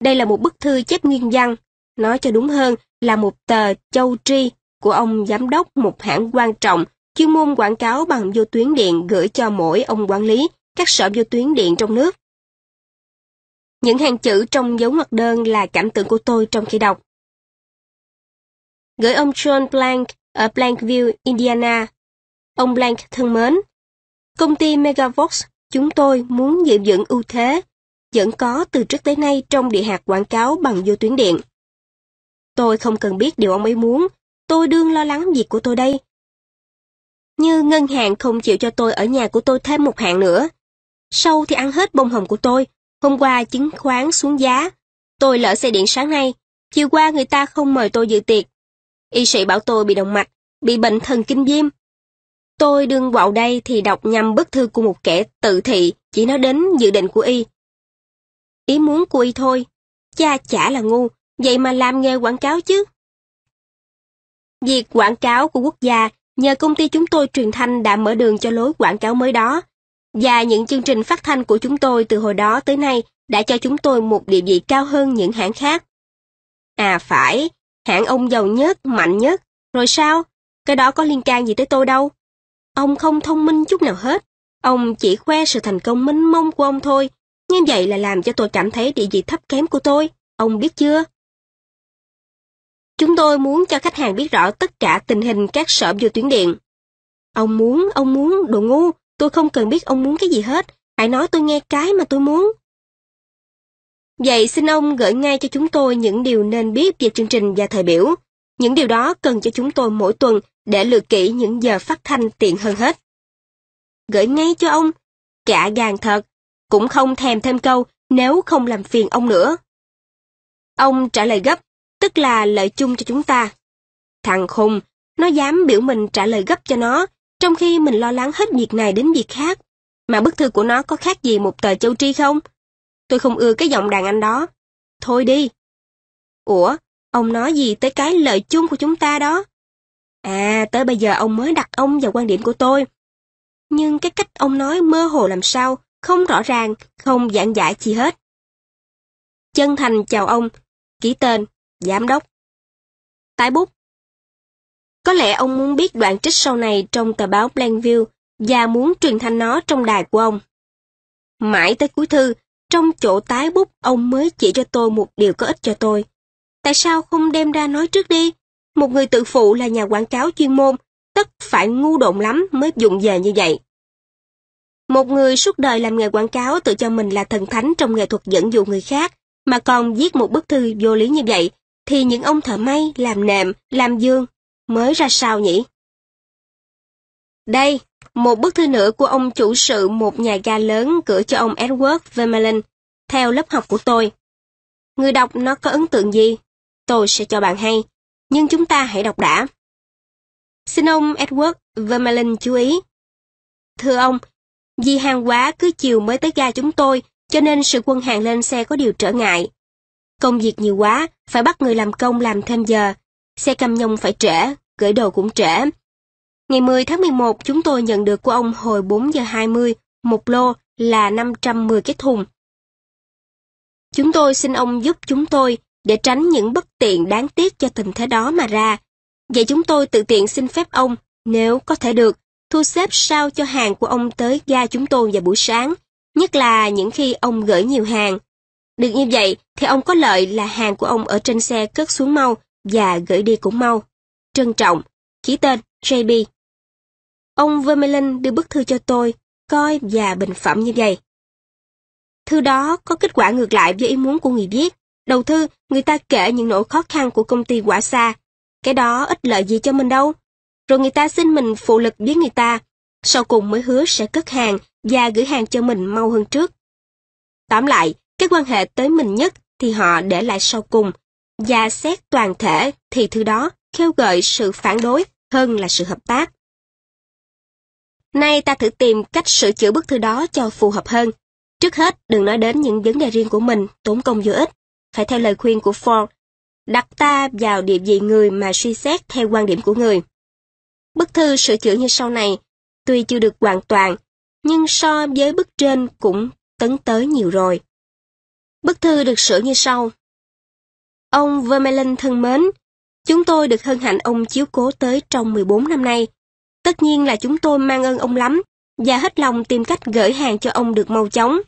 Đây là một bức thư chép nguyên văn, nói cho đúng hơn là một tờ châu tri của ông giám đốc một hãng quan trọng Chuyên môn quảng cáo bằng vô tuyến điện gửi cho mỗi ông quản lý các sở vô tuyến điện trong nước. Những hàng chữ trong dấu ngoặc đơn là cảm tưởng của tôi trong khi đọc. Gửi ông John Blank ở Blankville, Indiana. Ông Blank thân mến, công ty Megavox chúng tôi muốn giữ vững ưu thế vẫn có từ trước tới nay trong địa hạt quảng cáo bằng vô tuyến điện. Tôi không cần biết điều ông ấy muốn, tôi đương lo lắng việc của tôi đây, như ngân hàng không chịu cho tôi ở nhà của tôi thêm một hạn nữa. Sâu thì ăn hết bông hồng của tôi, hôm qua chứng khoán xuống giá. Tôi lỡ xe điện sáng nay, chiều qua người ta không mời tôi dự tiệc. Y sĩ bảo tôi bị động mạch, bị bệnh thần kinh viêm. Tôi đương vào đây thì đọc nhầm bức thư của một kẻ tự thị chỉ nói đến dự định của Y. Ý muốn của Y thôi, cha chả là ngu, vậy mà làm nghề quảng cáo chứ. Việc quảng cáo của quốc gia nhờ công ty chúng tôi truyền thanh đã mở đường cho lối quảng cáo mới đó. Và những chương trình phát thanh của chúng tôi từ hồi đó tới nay đã cho chúng tôi một địa vị cao hơn những hãng khác. À phải, hãng ông giàu nhất, mạnh nhất, rồi sao? Cái đó có liên can gì tới tôi đâu. Ông không thông minh chút nào hết. Ông chỉ khoe sự thành công mênh mông của ông thôi. Như vậy là làm cho tôi cảm thấy địa vị thấp kém của tôi. Ông biết chưa? Chúng tôi muốn cho khách hàng biết rõ tất cả tình hình các sở vô tuyến điện. Ông muốn, ông muốn, đồ ngu, tôi không cần biết ông muốn cái gì hết, hãy nói tôi nghe cái mà tôi muốn. Vậy xin ông gửi ngay cho chúng tôi những điều nên biết về chương trình và thời biểu. Những điều đó cần cho chúng tôi mỗi tuần để lựa kỹ những giờ phát thanh tiện hơn hết. Gửi ngay cho ông, cả gàng thật, cũng không thèm thêm câu nếu không làm phiền ông nữa. Ông trả lời gấp, tức là lợi chung cho chúng ta. Thằng khùng, nó dám biểu mình trả lời gấp cho nó, trong khi mình lo lắng hết việc này đến việc khác. Mà bức thư của nó có khác gì một tờ châu tri không? Tôi không ưa cái giọng đàn anh đó. Thôi đi. Ủa, ông nói gì tới cái lợi chung của chúng ta đó? À, tới bây giờ ông mới đặt ông vào quan điểm của tôi. Nhưng cái cách ông nói mơ hồ làm sao, không rõ ràng, không giảng giải gì hết. Chân thành chào ông, ký tên giám đốc. Tái bút Có lẽ ông muốn biết đoạn trích sau này trong tờ báo Plainview và muốn truyền thanh nó trong đài của ông. Mãi tới cuối thư, trong chỗ tái bút ông mới chỉ cho tôi một điều có ích cho tôi. Tại sao không đem ra nói trước đi? Một người tự phụ là nhà quảng cáo chuyên môn, tất phải ngu độn lắm mới dụng về như vậy. Một người suốt đời làm nghề quảng cáo tự cho mình là thần thánh trong nghệ thuật dẫn dụ người khác, mà còn viết một bức thư vô lý như vậy thì những ông thợ may làm nệm, làm dương mới ra sao nhỉ? Đây, một bức thư nữa của ông chủ sự một nhà ga lớn gửi cho ông Edward Vermeulen theo lớp học của tôi. Người đọc nó có ấn tượng gì? Tôi sẽ cho bạn hay, nhưng chúng ta hãy đọc đã. Xin ông Edward Vermeulen chú ý. Thưa ông, vì hàng quá cứ chiều mới tới ga chúng tôi, cho nên sự quân hàng lên xe có điều trở ngại. Công việc nhiều quá, phải bắt người làm công làm thêm giờ. Xe cam nhông phải trễ, gửi đồ cũng trễ. Ngày 10 tháng 11, chúng tôi nhận được của ông hồi 4 giờ 20, một lô là 510 cái thùng. Chúng tôi xin ông giúp chúng tôi để tránh những bất tiện đáng tiếc cho tình thế đó mà ra. Vậy chúng tôi tự tiện xin phép ông, nếu có thể được, thu xếp sao cho hàng của ông tới ga chúng tôi vào buổi sáng, nhất là những khi ông gửi nhiều hàng. Được như vậy thì ông có lợi là hàng của ông ở trên xe cất xuống mau và gửi đi cũng mau. Trân trọng, ký tên JB. Ông Vermeulen đưa bức thư cho tôi, coi và bình phẩm như vậy. Thư đó có kết quả ngược lại với ý muốn của người viết. Đầu thư, người ta kể những nỗi khó khăn của công ty quả xa. Cái đó ít lợi gì cho mình đâu. Rồi người ta xin mình phụ lực với người ta. Sau cùng mới hứa sẽ cất hàng và gửi hàng cho mình mau hơn trước. Tóm lại, cái quan hệ tới mình nhất thì họ để lại sau cùng, và xét toàn thể thì thứ đó kêu gợi sự phản đối hơn là sự hợp tác. Nay ta thử tìm cách sửa chữa bức thư đó cho phù hợp hơn. Trước hết, đừng nói đến những vấn đề riêng của mình, tốn công vô ích. Phải theo lời khuyên của Ford, đặt ta vào địa vị người mà suy xét theo quan điểm của người. Bức thư sửa chữa như sau này, tuy chưa được hoàn toàn, nhưng so với bức trên cũng tấn tới nhiều rồi. Bức thư được sửa như sau. Ông Vermeulen thân mến, chúng tôi được hân hạnh ông chiếu cố tới trong 14 năm nay. Tất nhiên là chúng tôi mang ơn ông lắm và hết lòng tìm cách gửi hàng cho ông được mau chóng.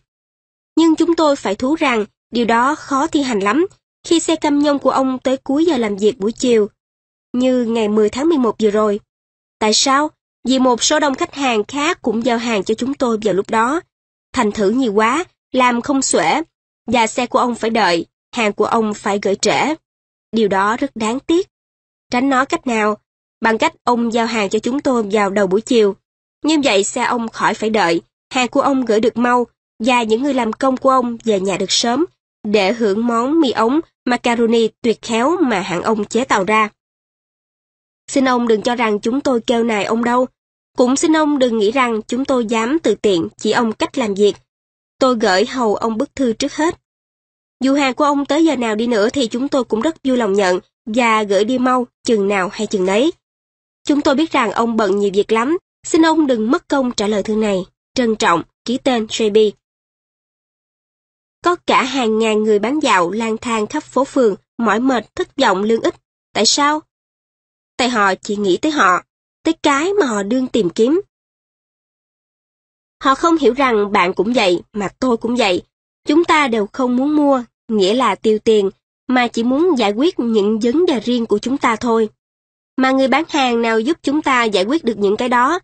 Nhưng chúng tôi phải thú rằng điều đó khó thi hành lắm khi xe cam nhông của ông tới cuối giờ làm việc buổi chiều, như ngày 10 tháng 11 vừa rồi. Tại sao? Vì một số đông khách hàng khác cũng giao hàng cho chúng tôi vào lúc đó. Thành thử nhiều quá, làm không xuể, và xe của ông phải đợi, hàng của ông phải gửi trễ. Điều đó rất đáng tiếc. Tránh nó cách nào? Bằng cách ông giao hàng cho chúng tôi vào đầu buổi chiều. Như vậy xe ông khỏi phải đợi, hàng của ông gửi được mau và những người làm công của ông về nhà được sớm để hưởng món mì ống macaroni tuyệt khéo mà hãng ông chế tạo ra. Xin ông đừng cho rằng chúng tôi kêu nài ông đâu. Cũng xin ông đừng nghĩ rằng chúng tôi dám tự tiện chỉ ông cách làm việc Tôi gửi hầu ông bức thư trước hết. Dù hàng của ông tới giờ nào đi nữa thì chúng tôi cũng rất vui lòng nhận và gửi đi mau chừng nào hay chừng đấy. Chúng tôi biết rằng ông bận nhiều việc lắm, xin ông đừng mất công trả lời thư này. Trân trọng, ký tên JB. Có cả hàng ngàn người bán dạo lang thang khắp phố phường, mỏi mệt, thất vọng lương ít. Tại sao? Tại họ chỉ nghĩ tới họ, tới cái mà họ đương tìm kiếm, Họ không hiểu rằng bạn cũng vậy, mà tôi cũng vậy. Chúng ta đều không muốn mua, nghĩa là tiêu tiền, mà chỉ muốn giải quyết những vấn đề riêng của chúng ta thôi. Mà người bán hàng nào giúp chúng ta giải quyết được những cái đó?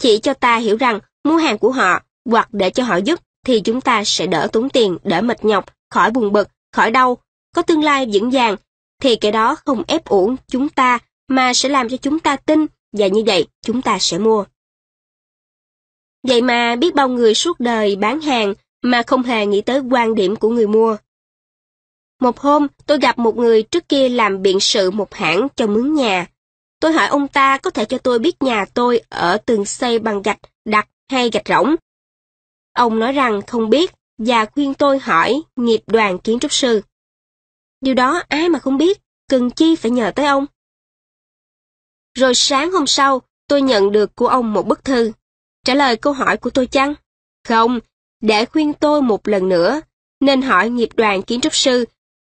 Chỉ cho ta hiểu rằng mua hàng của họ hoặc để cho họ giúp thì chúng ta sẽ đỡ tốn tiền, đỡ mệt nhọc, khỏi buồn bực, khỏi đau, có tương lai vững vàng, thì cái đó không ép uổng chúng ta mà sẽ làm cho chúng ta tin và như vậy chúng ta sẽ mua. Vậy mà biết bao người suốt đời bán hàng mà không hề nghĩ tới quan điểm của người mua. Một hôm, tôi gặp một người trước kia làm biện sự một hãng cho mướn nhà. Tôi hỏi ông ta có thể cho tôi biết nhà tôi ở tường xây bằng gạch đặc hay gạch rỗng. Ông nói rằng không biết và khuyên tôi hỏi nghiệp đoàn kiến trúc sư. Điều đó ai mà không biết, cần chi phải nhờ tới ông. Rồi sáng hôm sau, tôi nhận được của ông một bức thư. Trả lời câu hỏi của tôi chăng? Không, để khuyên tôi một lần nữa, nên hỏi nghiệp đoàn kiến trúc sư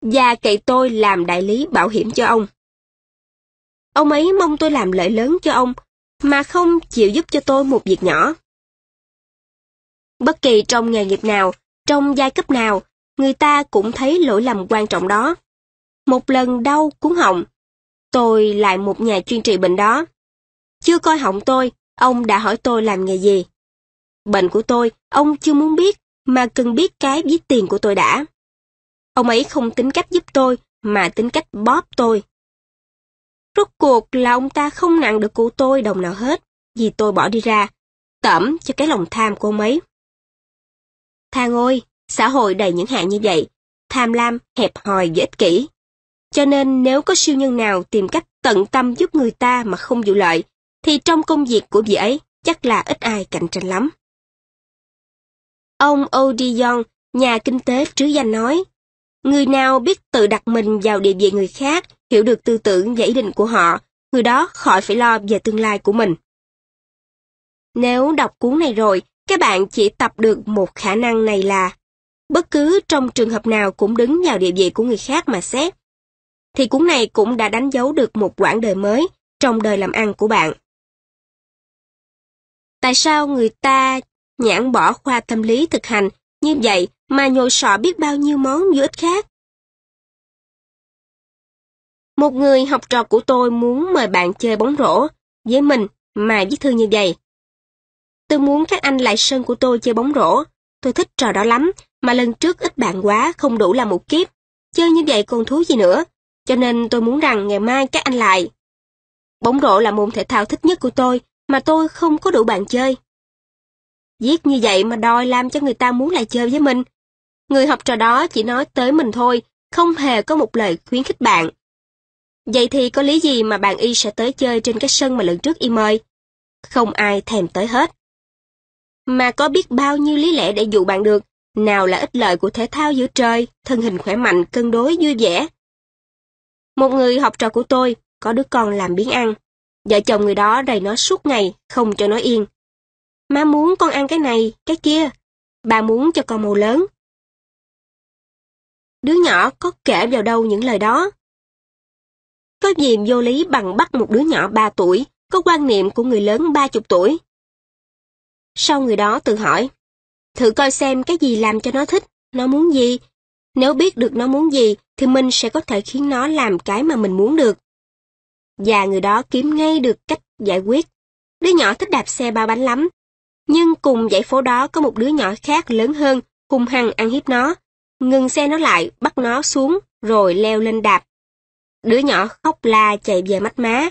và cậy tôi làm đại lý bảo hiểm cho ông. Ông ấy mong tôi làm lợi lớn cho ông, mà không chịu giúp cho tôi một việc nhỏ. Bất kỳ trong nghề nghiệp nào, trong giai cấp nào, người ta cũng thấy lỗi lầm quan trọng đó. Một lần đau cuốn họng, tôi lại một nhà chuyên trị bệnh đó. Chưa coi họng tôi, ông đã hỏi tôi làm nghề gì. Bệnh của tôi, ông chưa muốn biết, mà cần biết cái ví tiền của tôi đã. Ông ấy không tính cách giúp tôi, mà tính cách bóp tôi. Rốt cuộc là ông ta không nặng được của tôi đồng nào hết, vì tôi bỏ đi ra, tẩm cho cái lòng tham của ông ấy. Thang ôi, xã hội đầy những hạn như vậy, tham lam, hẹp hòi và ích kỷ. Cho nên nếu có siêu nhân nào tìm cách tận tâm giúp người ta mà không vụ lợi, thì trong công việc của vị ấy chắc là ít ai cạnh tranh lắm. Ông Odion, oh nhà kinh tế trứ danh nói, người nào biết tự đặt mình vào địa vị người khác, hiểu được tư tưởng và ý định của họ, người đó khỏi phải lo về tương lai của mình. Nếu đọc cuốn này rồi, các bạn chỉ tập được một khả năng này là bất cứ trong trường hợp nào cũng đứng vào địa vị của người khác mà xét. Thì cuốn này cũng đã đánh dấu được một quãng đời mới trong đời làm ăn của bạn. Tại sao người ta nhãn bỏ khoa tâm lý thực hành như vậy mà nhồi sọ biết bao nhiêu món dữ ích khác? Một người học trò của tôi muốn mời bạn chơi bóng rổ với mình mà viết thư như vậy. Tôi muốn các anh lại sân của tôi chơi bóng rổ. Tôi thích trò đó lắm, mà lần trước ít bạn quá, không đủ làm một kiếp. Chơi như vậy còn thú gì nữa. Cho nên tôi muốn rằng ngày mai các anh lại. Bóng rổ là môn thể thao thích nhất của tôi, mà tôi không có đủ bạn chơi. viết như vậy mà đòi làm cho người ta muốn lại chơi với mình. Người học trò đó chỉ nói tới mình thôi, không hề có một lời khuyến khích bạn. Vậy thì có lý gì mà bạn y sẽ tới chơi trên cái sân mà lần trước y mời? Không ai thèm tới hết. Mà có biết bao nhiêu lý lẽ để dụ bạn được, nào là ích lợi của thể thao giữa trời, thân hình khỏe mạnh, cân đối, vui vẻ. Một người học trò của tôi có đứa con làm biến ăn. Vợ chồng người đó đầy nó suốt ngày, không cho nó yên. Má muốn con ăn cái này, cái kia. Bà muốn cho con màu lớn. Đứa nhỏ có kể vào đâu những lời đó. Có gì vô lý bằng bắt một đứa nhỏ 3 tuổi, có quan niệm của người lớn 30 tuổi. Sau người đó tự hỏi, thử coi xem cái gì làm cho nó thích, nó muốn gì. Nếu biết được nó muốn gì, thì mình sẽ có thể khiến nó làm cái mà mình muốn được và người đó kiếm ngay được cách giải quyết. Đứa nhỏ thích đạp xe ba bánh lắm, nhưng cùng dãy phố đó có một đứa nhỏ khác lớn hơn, hung hăng ăn hiếp nó, ngừng xe nó lại, bắt nó xuống, rồi leo lên đạp. Đứa nhỏ khóc la chạy về mắt má.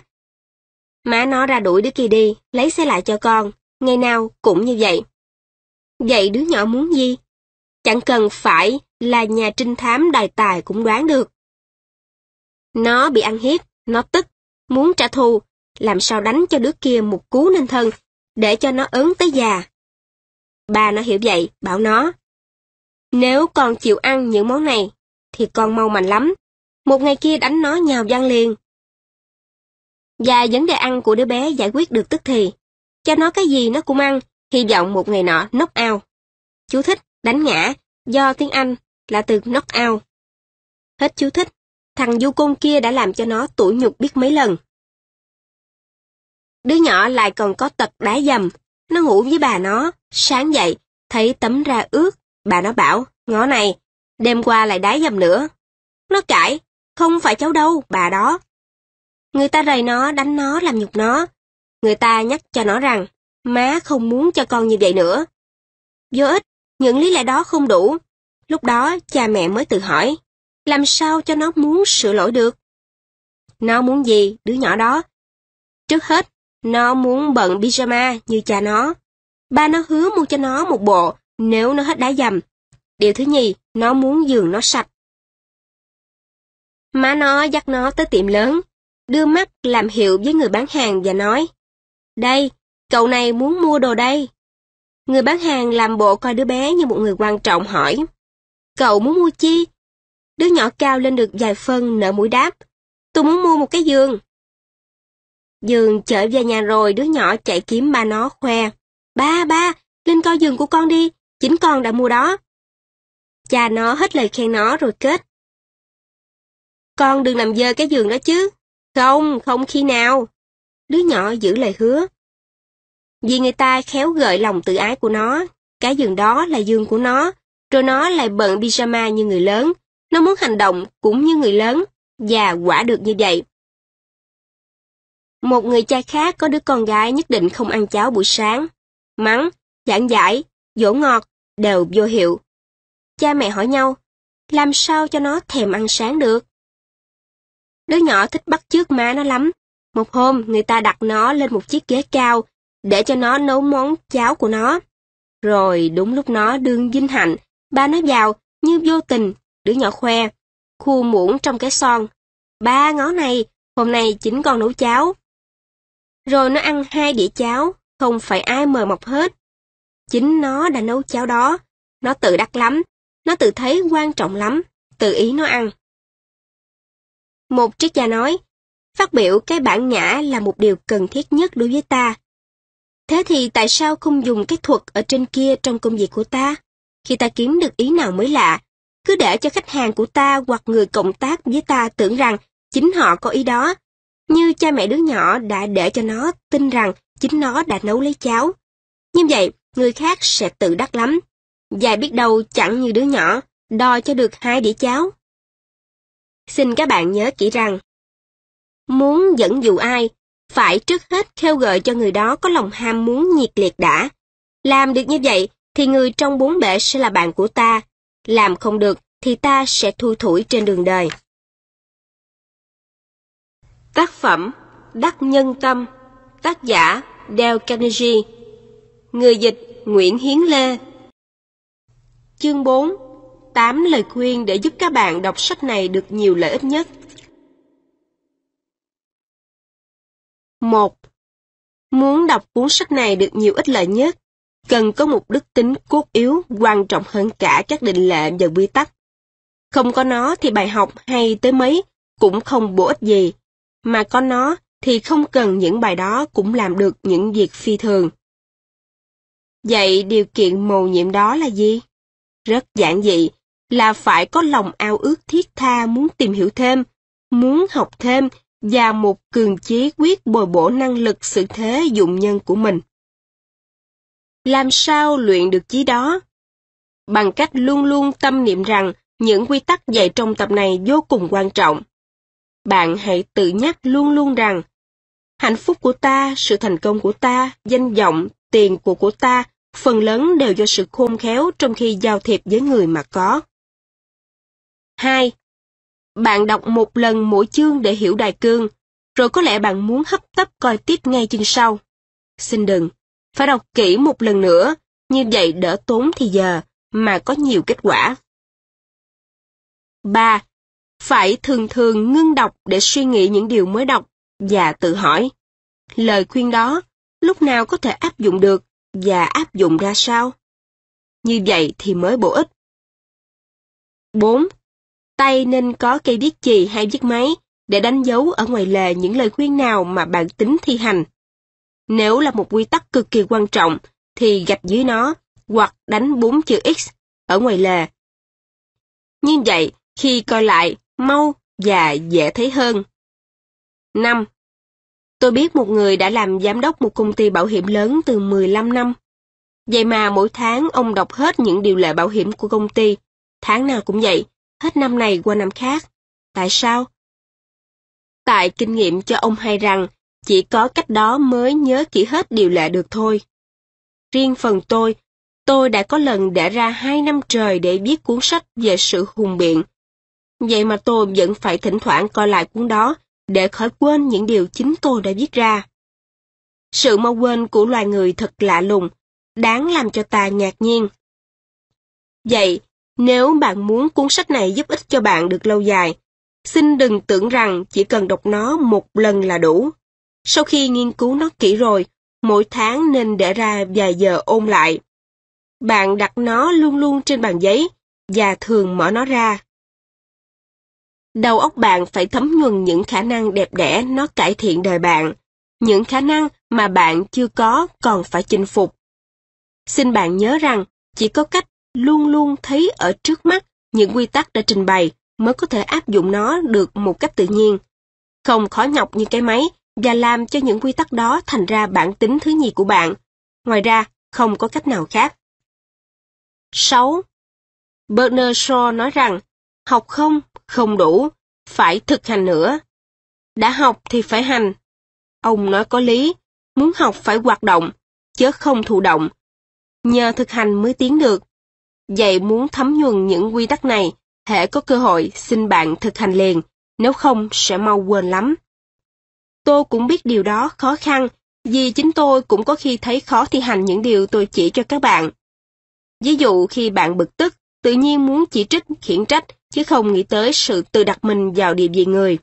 Má nó ra đuổi đứa kia đi, lấy xe lại cho con, ngày nào cũng như vậy. Vậy đứa nhỏ muốn gì? Chẳng cần phải là nhà trinh thám đài tài cũng đoán được. Nó bị ăn hiếp, nó tức, muốn trả thù, làm sao đánh cho đứa kia một cú nên thân, để cho nó ớn tới già. ba nó hiểu vậy, bảo nó. Nếu con chịu ăn những món này, thì con mau mạnh lắm. Một ngày kia đánh nó nhào văng liền. Và vấn đề ăn của đứa bé giải quyết được tức thì. Cho nó cái gì nó cũng ăn, hy vọng một ngày nọ knock out. Chú thích đánh ngã, do tiếng Anh là từ knock out. Hết chú thích. Thằng du côn kia đã làm cho nó tủi nhục biết mấy lần. Đứa nhỏ lại còn có tật đá dầm. Nó ngủ với bà nó, sáng dậy, thấy tấm ra ướt. Bà nó bảo, ngó này, đêm qua lại đá dầm nữa. Nó cãi, không phải cháu đâu, bà đó. Người ta rầy nó, đánh nó, làm nhục nó. Người ta nhắc cho nó rằng, má không muốn cho con như vậy nữa. Vô ích, những lý lẽ đó không đủ. Lúc đó, cha mẹ mới tự hỏi, làm sao cho nó muốn sửa lỗi được? Nó muốn gì, đứa nhỏ đó? Trước hết, nó muốn bận pyjama như cha nó. Ba nó hứa mua cho nó một bộ nếu nó hết đá dầm. Điều thứ nhì, nó muốn giường nó sạch. Má nó dắt nó tới tiệm lớn, đưa mắt làm hiệu với người bán hàng và nói, Đây, cậu này muốn mua đồ đây. Người bán hàng làm bộ coi đứa bé như một người quan trọng hỏi, Cậu muốn mua chi? Đứa nhỏ cao lên được vài phân nở mũi đáp. Tôi muốn mua một cái giường. Giường chở về nhà rồi đứa nhỏ chạy kiếm ba nó khoe. Ba, ba, lên coi giường của con đi, chính con đã mua đó. Cha nó hết lời khen nó rồi kết. Con đừng làm dơ cái giường đó chứ. Không, không khi nào. Đứa nhỏ giữ lời hứa. Vì người ta khéo gợi lòng tự ái của nó, cái giường đó là giường của nó, rồi nó lại bận pyjama như người lớn, nó muốn hành động cũng như người lớn, và quả được như vậy. Một người cha khác có đứa con gái nhất định không ăn cháo buổi sáng. Mắng, giảng giải, dỗ ngọt, đều vô hiệu. Cha mẹ hỏi nhau, làm sao cho nó thèm ăn sáng được? Đứa nhỏ thích bắt chước má nó lắm. Một hôm, người ta đặt nó lên một chiếc ghế cao để cho nó nấu món cháo của nó. Rồi đúng lúc nó đương vinh hạnh, ba nó vào như vô tình đứa nhỏ khoe, khu muỗng trong cái son. Ba ngó này, hôm nay chính con nấu cháo. Rồi nó ăn hai đĩa cháo, không phải ai mời mọc hết. Chính nó đã nấu cháo đó, nó tự đắc lắm, nó tự thấy quan trọng lắm, tự ý nó ăn. Một triết gia nói, phát biểu cái bản ngã là một điều cần thiết nhất đối với ta. Thế thì tại sao không dùng cái thuật ở trên kia trong công việc của ta? Khi ta kiếm được ý nào mới lạ, cứ để cho khách hàng của ta hoặc người cộng tác với ta tưởng rằng chính họ có ý đó, như cha mẹ đứa nhỏ đã để cho nó tin rằng chính nó đã nấu lấy cháo. Như vậy, người khác sẽ tự đắc lắm. Và biết đâu chẳng như đứa nhỏ, đo cho được hai đĩa cháo. Xin các bạn nhớ kỹ rằng, muốn dẫn dụ ai, phải trước hết kêu gợi cho người đó có lòng ham muốn nhiệt liệt đã. Làm được như vậy, thì người trong bốn bể sẽ là bạn của ta, làm không được thì ta sẽ thui thủi trên đường đời. Tác phẩm Đắc Nhân Tâm Tác giả Dale Carnegie Người dịch Nguyễn Hiến Lê Chương 4 8 lời khuyên để giúp các bạn đọc sách này được nhiều lợi ích nhất. 1. Muốn đọc cuốn sách này được nhiều ích lợi nhất, cần có một đức tính cốt yếu quan trọng hơn cả các định lệ và quy tắc. Không có nó thì bài học hay tới mấy cũng không bổ ích gì, mà có nó thì không cần những bài đó cũng làm được những việc phi thường. Vậy điều kiện mầu nhiệm đó là gì? Rất giản dị, là phải có lòng ao ước thiết tha muốn tìm hiểu thêm, muốn học thêm và một cường chí quyết bồi bổ năng lực sự thế dụng nhân của mình. Làm sao luyện được chí đó? Bằng cách luôn luôn tâm niệm rằng những quy tắc dạy trong tập này vô cùng quan trọng. Bạn hãy tự nhắc luôn luôn rằng hạnh phúc của ta, sự thành công của ta, danh vọng, tiền của của ta phần lớn đều do sự khôn khéo trong khi giao thiệp với người mà có. 2. Bạn đọc một lần mỗi chương để hiểu đại cương, rồi có lẽ bạn muốn hấp tấp coi tiếp ngay chương sau. Xin đừng. Phải đọc kỹ một lần nữa, như vậy đỡ tốn thì giờ, mà có nhiều kết quả. 3. Phải thường thường ngưng đọc để suy nghĩ những điều mới đọc và tự hỏi. Lời khuyên đó lúc nào có thể áp dụng được và áp dụng ra sao? Như vậy thì mới bổ ích. 4. Tay nên có cây viết chì hay viết máy để đánh dấu ở ngoài lề những lời khuyên nào mà bạn tính thi hành. Nếu là một quy tắc cực kỳ quan trọng, thì gạch dưới nó, hoặc đánh bốn chữ X ở ngoài lề. Như vậy, khi coi lại, mau và dễ thấy hơn. năm, Tôi biết một người đã làm giám đốc một công ty bảo hiểm lớn từ 15 năm. Vậy mà mỗi tháng ông đọc hết những điều lệ bảo hiểm của công ty. Tháng nào cũng vậy, hết năm này qua năm khác. Tại sao? Tại kinh nghiệm cho ông hay rằng chỉ có cách đó mới nhớ kỹ hết điều lệ được thôi. Riêng phần tôi, tôi đã có lần đã ra hai năm trời để viết cuốn sách về sự hùng biện. Vậy mà tôi vẫn phải thỉnh thoảng coi lại cuốn đó để khỏi quên những điều chính tôi đã viết ra. Sự mau quên của loài người thật lạ lùng, đáng làm cho ta ngạc nhiên. Vậy, nếu bạn muốn cuốn sách này giúp ích cho bạn được lâu dài, xin đừng tưởng rằng chỉ cần đọc nó một lần là đủ. Sau khi nghiên cứu nó kỹ rồi, mỗi tháng nên để ra vài giờ ôn lại. Bạn đặt nó luôn luôn trên bàn giấy và thường mở nó ra. Đầu óc bạn phải thấm nhuần những khả năng đẹp đẽ nó cải thiện đời bạn, những khả năng mà bạn chưa có còn phải chinh phục. Xin bạn nhớ rằng, chỉ có cách luôn luôn thấy ở trước mắt những quy tắc đã trình bày mới có thể áp dụng nó được một cách tự nhiên. Không khó nhọc như cái máy và làm cho những quy tắc đó thành ra bản tính thứ nhì của bạn. Ngoài ra, không có cách nào khác. 6. Bernard Shaw nói rằng, học không, không đủ, phải thực hành nữa. Đã học thì phải hành. Ông nói có lý, muốn học phải hoạt động, chứ không thụ động. Nhờ thực hành mới tiến được. Vậy muốn thấm nhuần những quy tắc này, hễ có cơ hội xin bạn thực hành liền, nếu không sẽ mau quên lắm. Tôi cũng biết điều đó khó khăn, vì chính tôi cũng có khi thấy khó thi hành những điều tôi chỉ cho các bạn. Ví dụ khi bạn bực tức, tự nhiên muốn chỉ trích, khiển trách, chứ không nghĩ tới sự tự đặt mình vào địa vị người.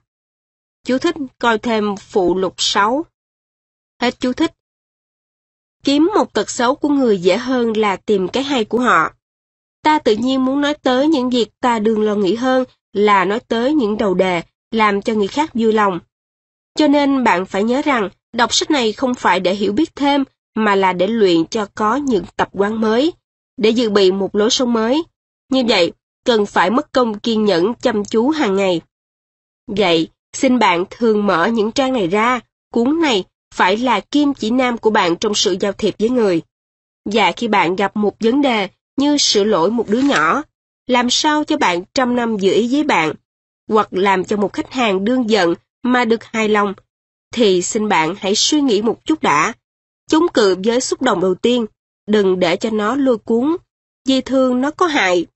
Chú thích coi thêm phụ lục 6. Hết chú thích. Kiếm một tật xấu của người dễ hơn là tìm cái hay của họ. Ta tự nhiên muốn nói tới những việc ta đương lo nghĩ hơn là nói tới những đầu đề làm cho người khác vui lòng. Cho nên bạn phải nhớ rằng, đọc sách này không phải để hiểu biết thêm, mà là để luyện cho có những tập quán mới, để dự bị một lối sống mới. Như vậy, cần phải mất công kiên nhẫn chăm chú hàng ngày. Vậy, xin bạn thường mở những trang này ra, cuốn này phải là kim chỉ nam của bạn trong sự giao thiệp với người. Và khi bạn gặp một vấn đề như sửa lỗi một đứa nhỏ, làm sao cho bạn trăm năm giữ ý với bạn, hoặc làm cho một khách hàng đương giận mà được hài lòng, thì xin bạn hãy suy nghĩ một chút đã. Chống cự với xúc động đầu tiên, đừng để cho nó lôi cuốn, vì thường nó có hại.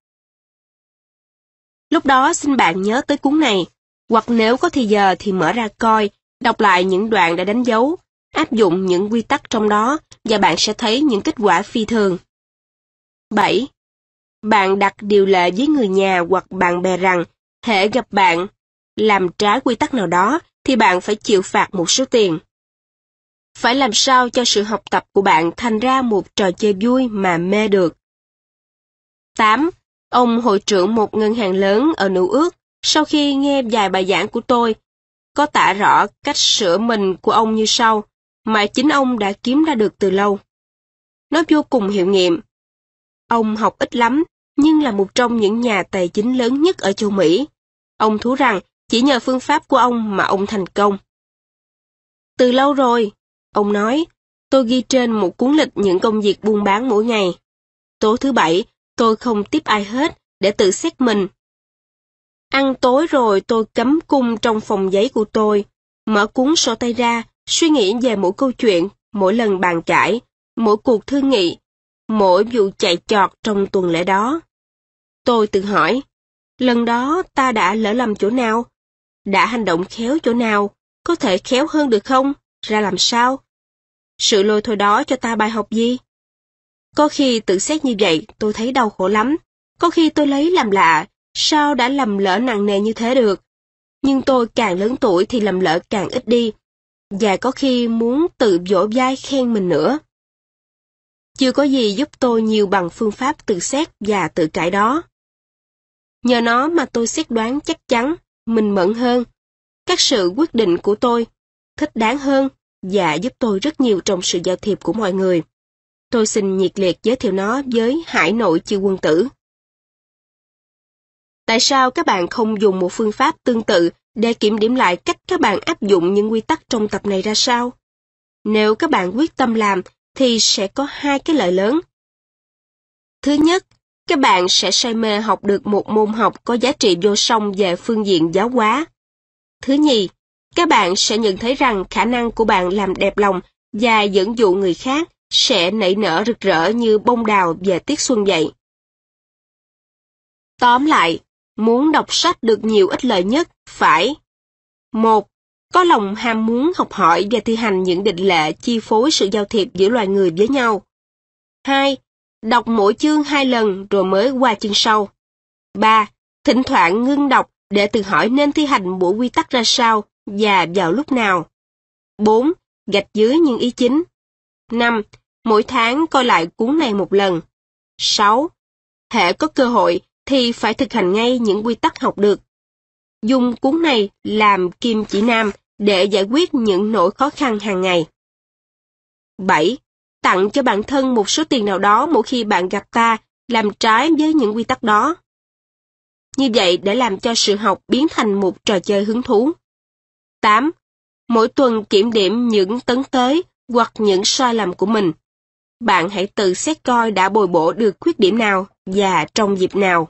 Lúc đó xin bạn nhớ tới cuốn này, hoặc nếu có thì giờ thì mở ra coi, đọc lại những đoạn đã đánh dấu, áp dụng những quy tắc trong đó và bạn sẽ thấy những kết quả phi thường. 7. Bạn đặt điều lệ với người nhà hoặc bạn bè rằng, thể gặp bạn, làm trái quy tắc nào đó thì bạn phải chịu phạt một số tiền. Phải làm sao cho sự học tập của bạn thành ra một trò chơi vui mà mê được. 8. Ông hội trưởng một ngân hàng lớn ở New York sau khi nghe vài bài giảng của tôi có tả rõ cách sửa mình của ông như sau mà chính ông đã kiếm ra được từ lâu. Nó vô cùng hiệu nghiệm. Ông học ít lắm nhưng là một trong những nhà tài chính lớn nhất ở châu Mỹ. Ông thú rằng chỉ nhờ phương pháp của ông mà ông thành công. Từ lâu rồi, ông nói, tôi ghi trên một cuốn lịch những công việc buôn bán mỗi ngày. Tối thứ bảy, tôi không tiếp ai hết để tự xét mình. Ăn tối rồi tôi cấm cung trong phòng giấy của tôi, mở cuốn sổ tay ra, suy nghĩ về mỗi câu chuyện, mỗi lần bàn cãi, mỗi cuộc thương nghị, mỗi vụ chạy chọt trong tuần lễ đó. Tôi tự hỏi, lần đó ta đã lỡ lầm chỗ nào đã hành động khéo chỗ nào, có thể khéo hơn được không, ra làm sao? Sự lôi thôi đó cho ta bài học gì? Có khi tự xét như vậy tôi thấy đau khổ lắm, có khi tôi lấy làm lạ, sao đã lầm lỡ nặng nề như thế được? Nhưng tôi càng lớn tuổi thì lầm lỡ càng ít đi, và có khi muốn tự vỗ vai khen mình nữa. Chưa có gì giúp tôi nhiều bằng phương pháp tự xét và tự cải đó. Nhờ nó mà tôi xét đoán chắc chắn mình mẫn hơn. Các sự quyết định của tôi thích đáng hơn và giúp tôi rất nhiều trong sự giao thiệp của mọi người. Tôi xin nhiệt liệt giới thiệu nó với Hải Nội Chiêu Quân Tử. Tại sao các bạn không dùng một phương pháp tương tự để kiểm điểm lại cách các bạn áp dụng những quy tắc trong tập này ra sao? Nếu các bạn quyết tâm làm thì sẽ có hai cái lợi lớn. Thứ nhất, các bạn sẽ say mê học được một môn học có giá trị vô song về phương diện giáo hóa. Thứ nhì, các bạn sẽ nhận thấy rằng khả năng của bạn làm đẹp lòng và dẫn dụ người khác sẽ nảy nở rực rỡ như bông đào về tiết xuân vậy. Tóm lại, muốn đọc sách được nhiều ích lợi nhất phải một Có lòng ham muốn học hỏi và thi hành những định lệ chi phối sự giao thiệp giữa loài người với nhau. 2 đọc mỗi chương hai lần rồi mới qua chương sau. 3. Thỉnh thoảng ngưng đọc để tự hỏi nên thi hành bộ quy tắc ra sao và vào lúc nào. 4. Gạch dưới những ý chính. 5. Mỗi tháng coi lại cuốn này một lần. 6. Hệ có cơ hội thì phải thực hành ngay những quy tắc học được. Dùng cuốn này làm kim chỉ nam để giải quyết những nỗi khó khăn hàng ngày. 7 tặng cho bản thân một số tiền nào đó mỗi khi bạn gặp ta làm trái với những quy tắc đó. Như vậy để làm cho sự học biến thành một trò chơi hứng thú. 8. Mỗi tuần kiểm điểm những tấn tới hoặc những sai lầm của mình. Bạn hãy tự xét coi đã bồi bổ được khuyết điểm nào và trong dịp nào.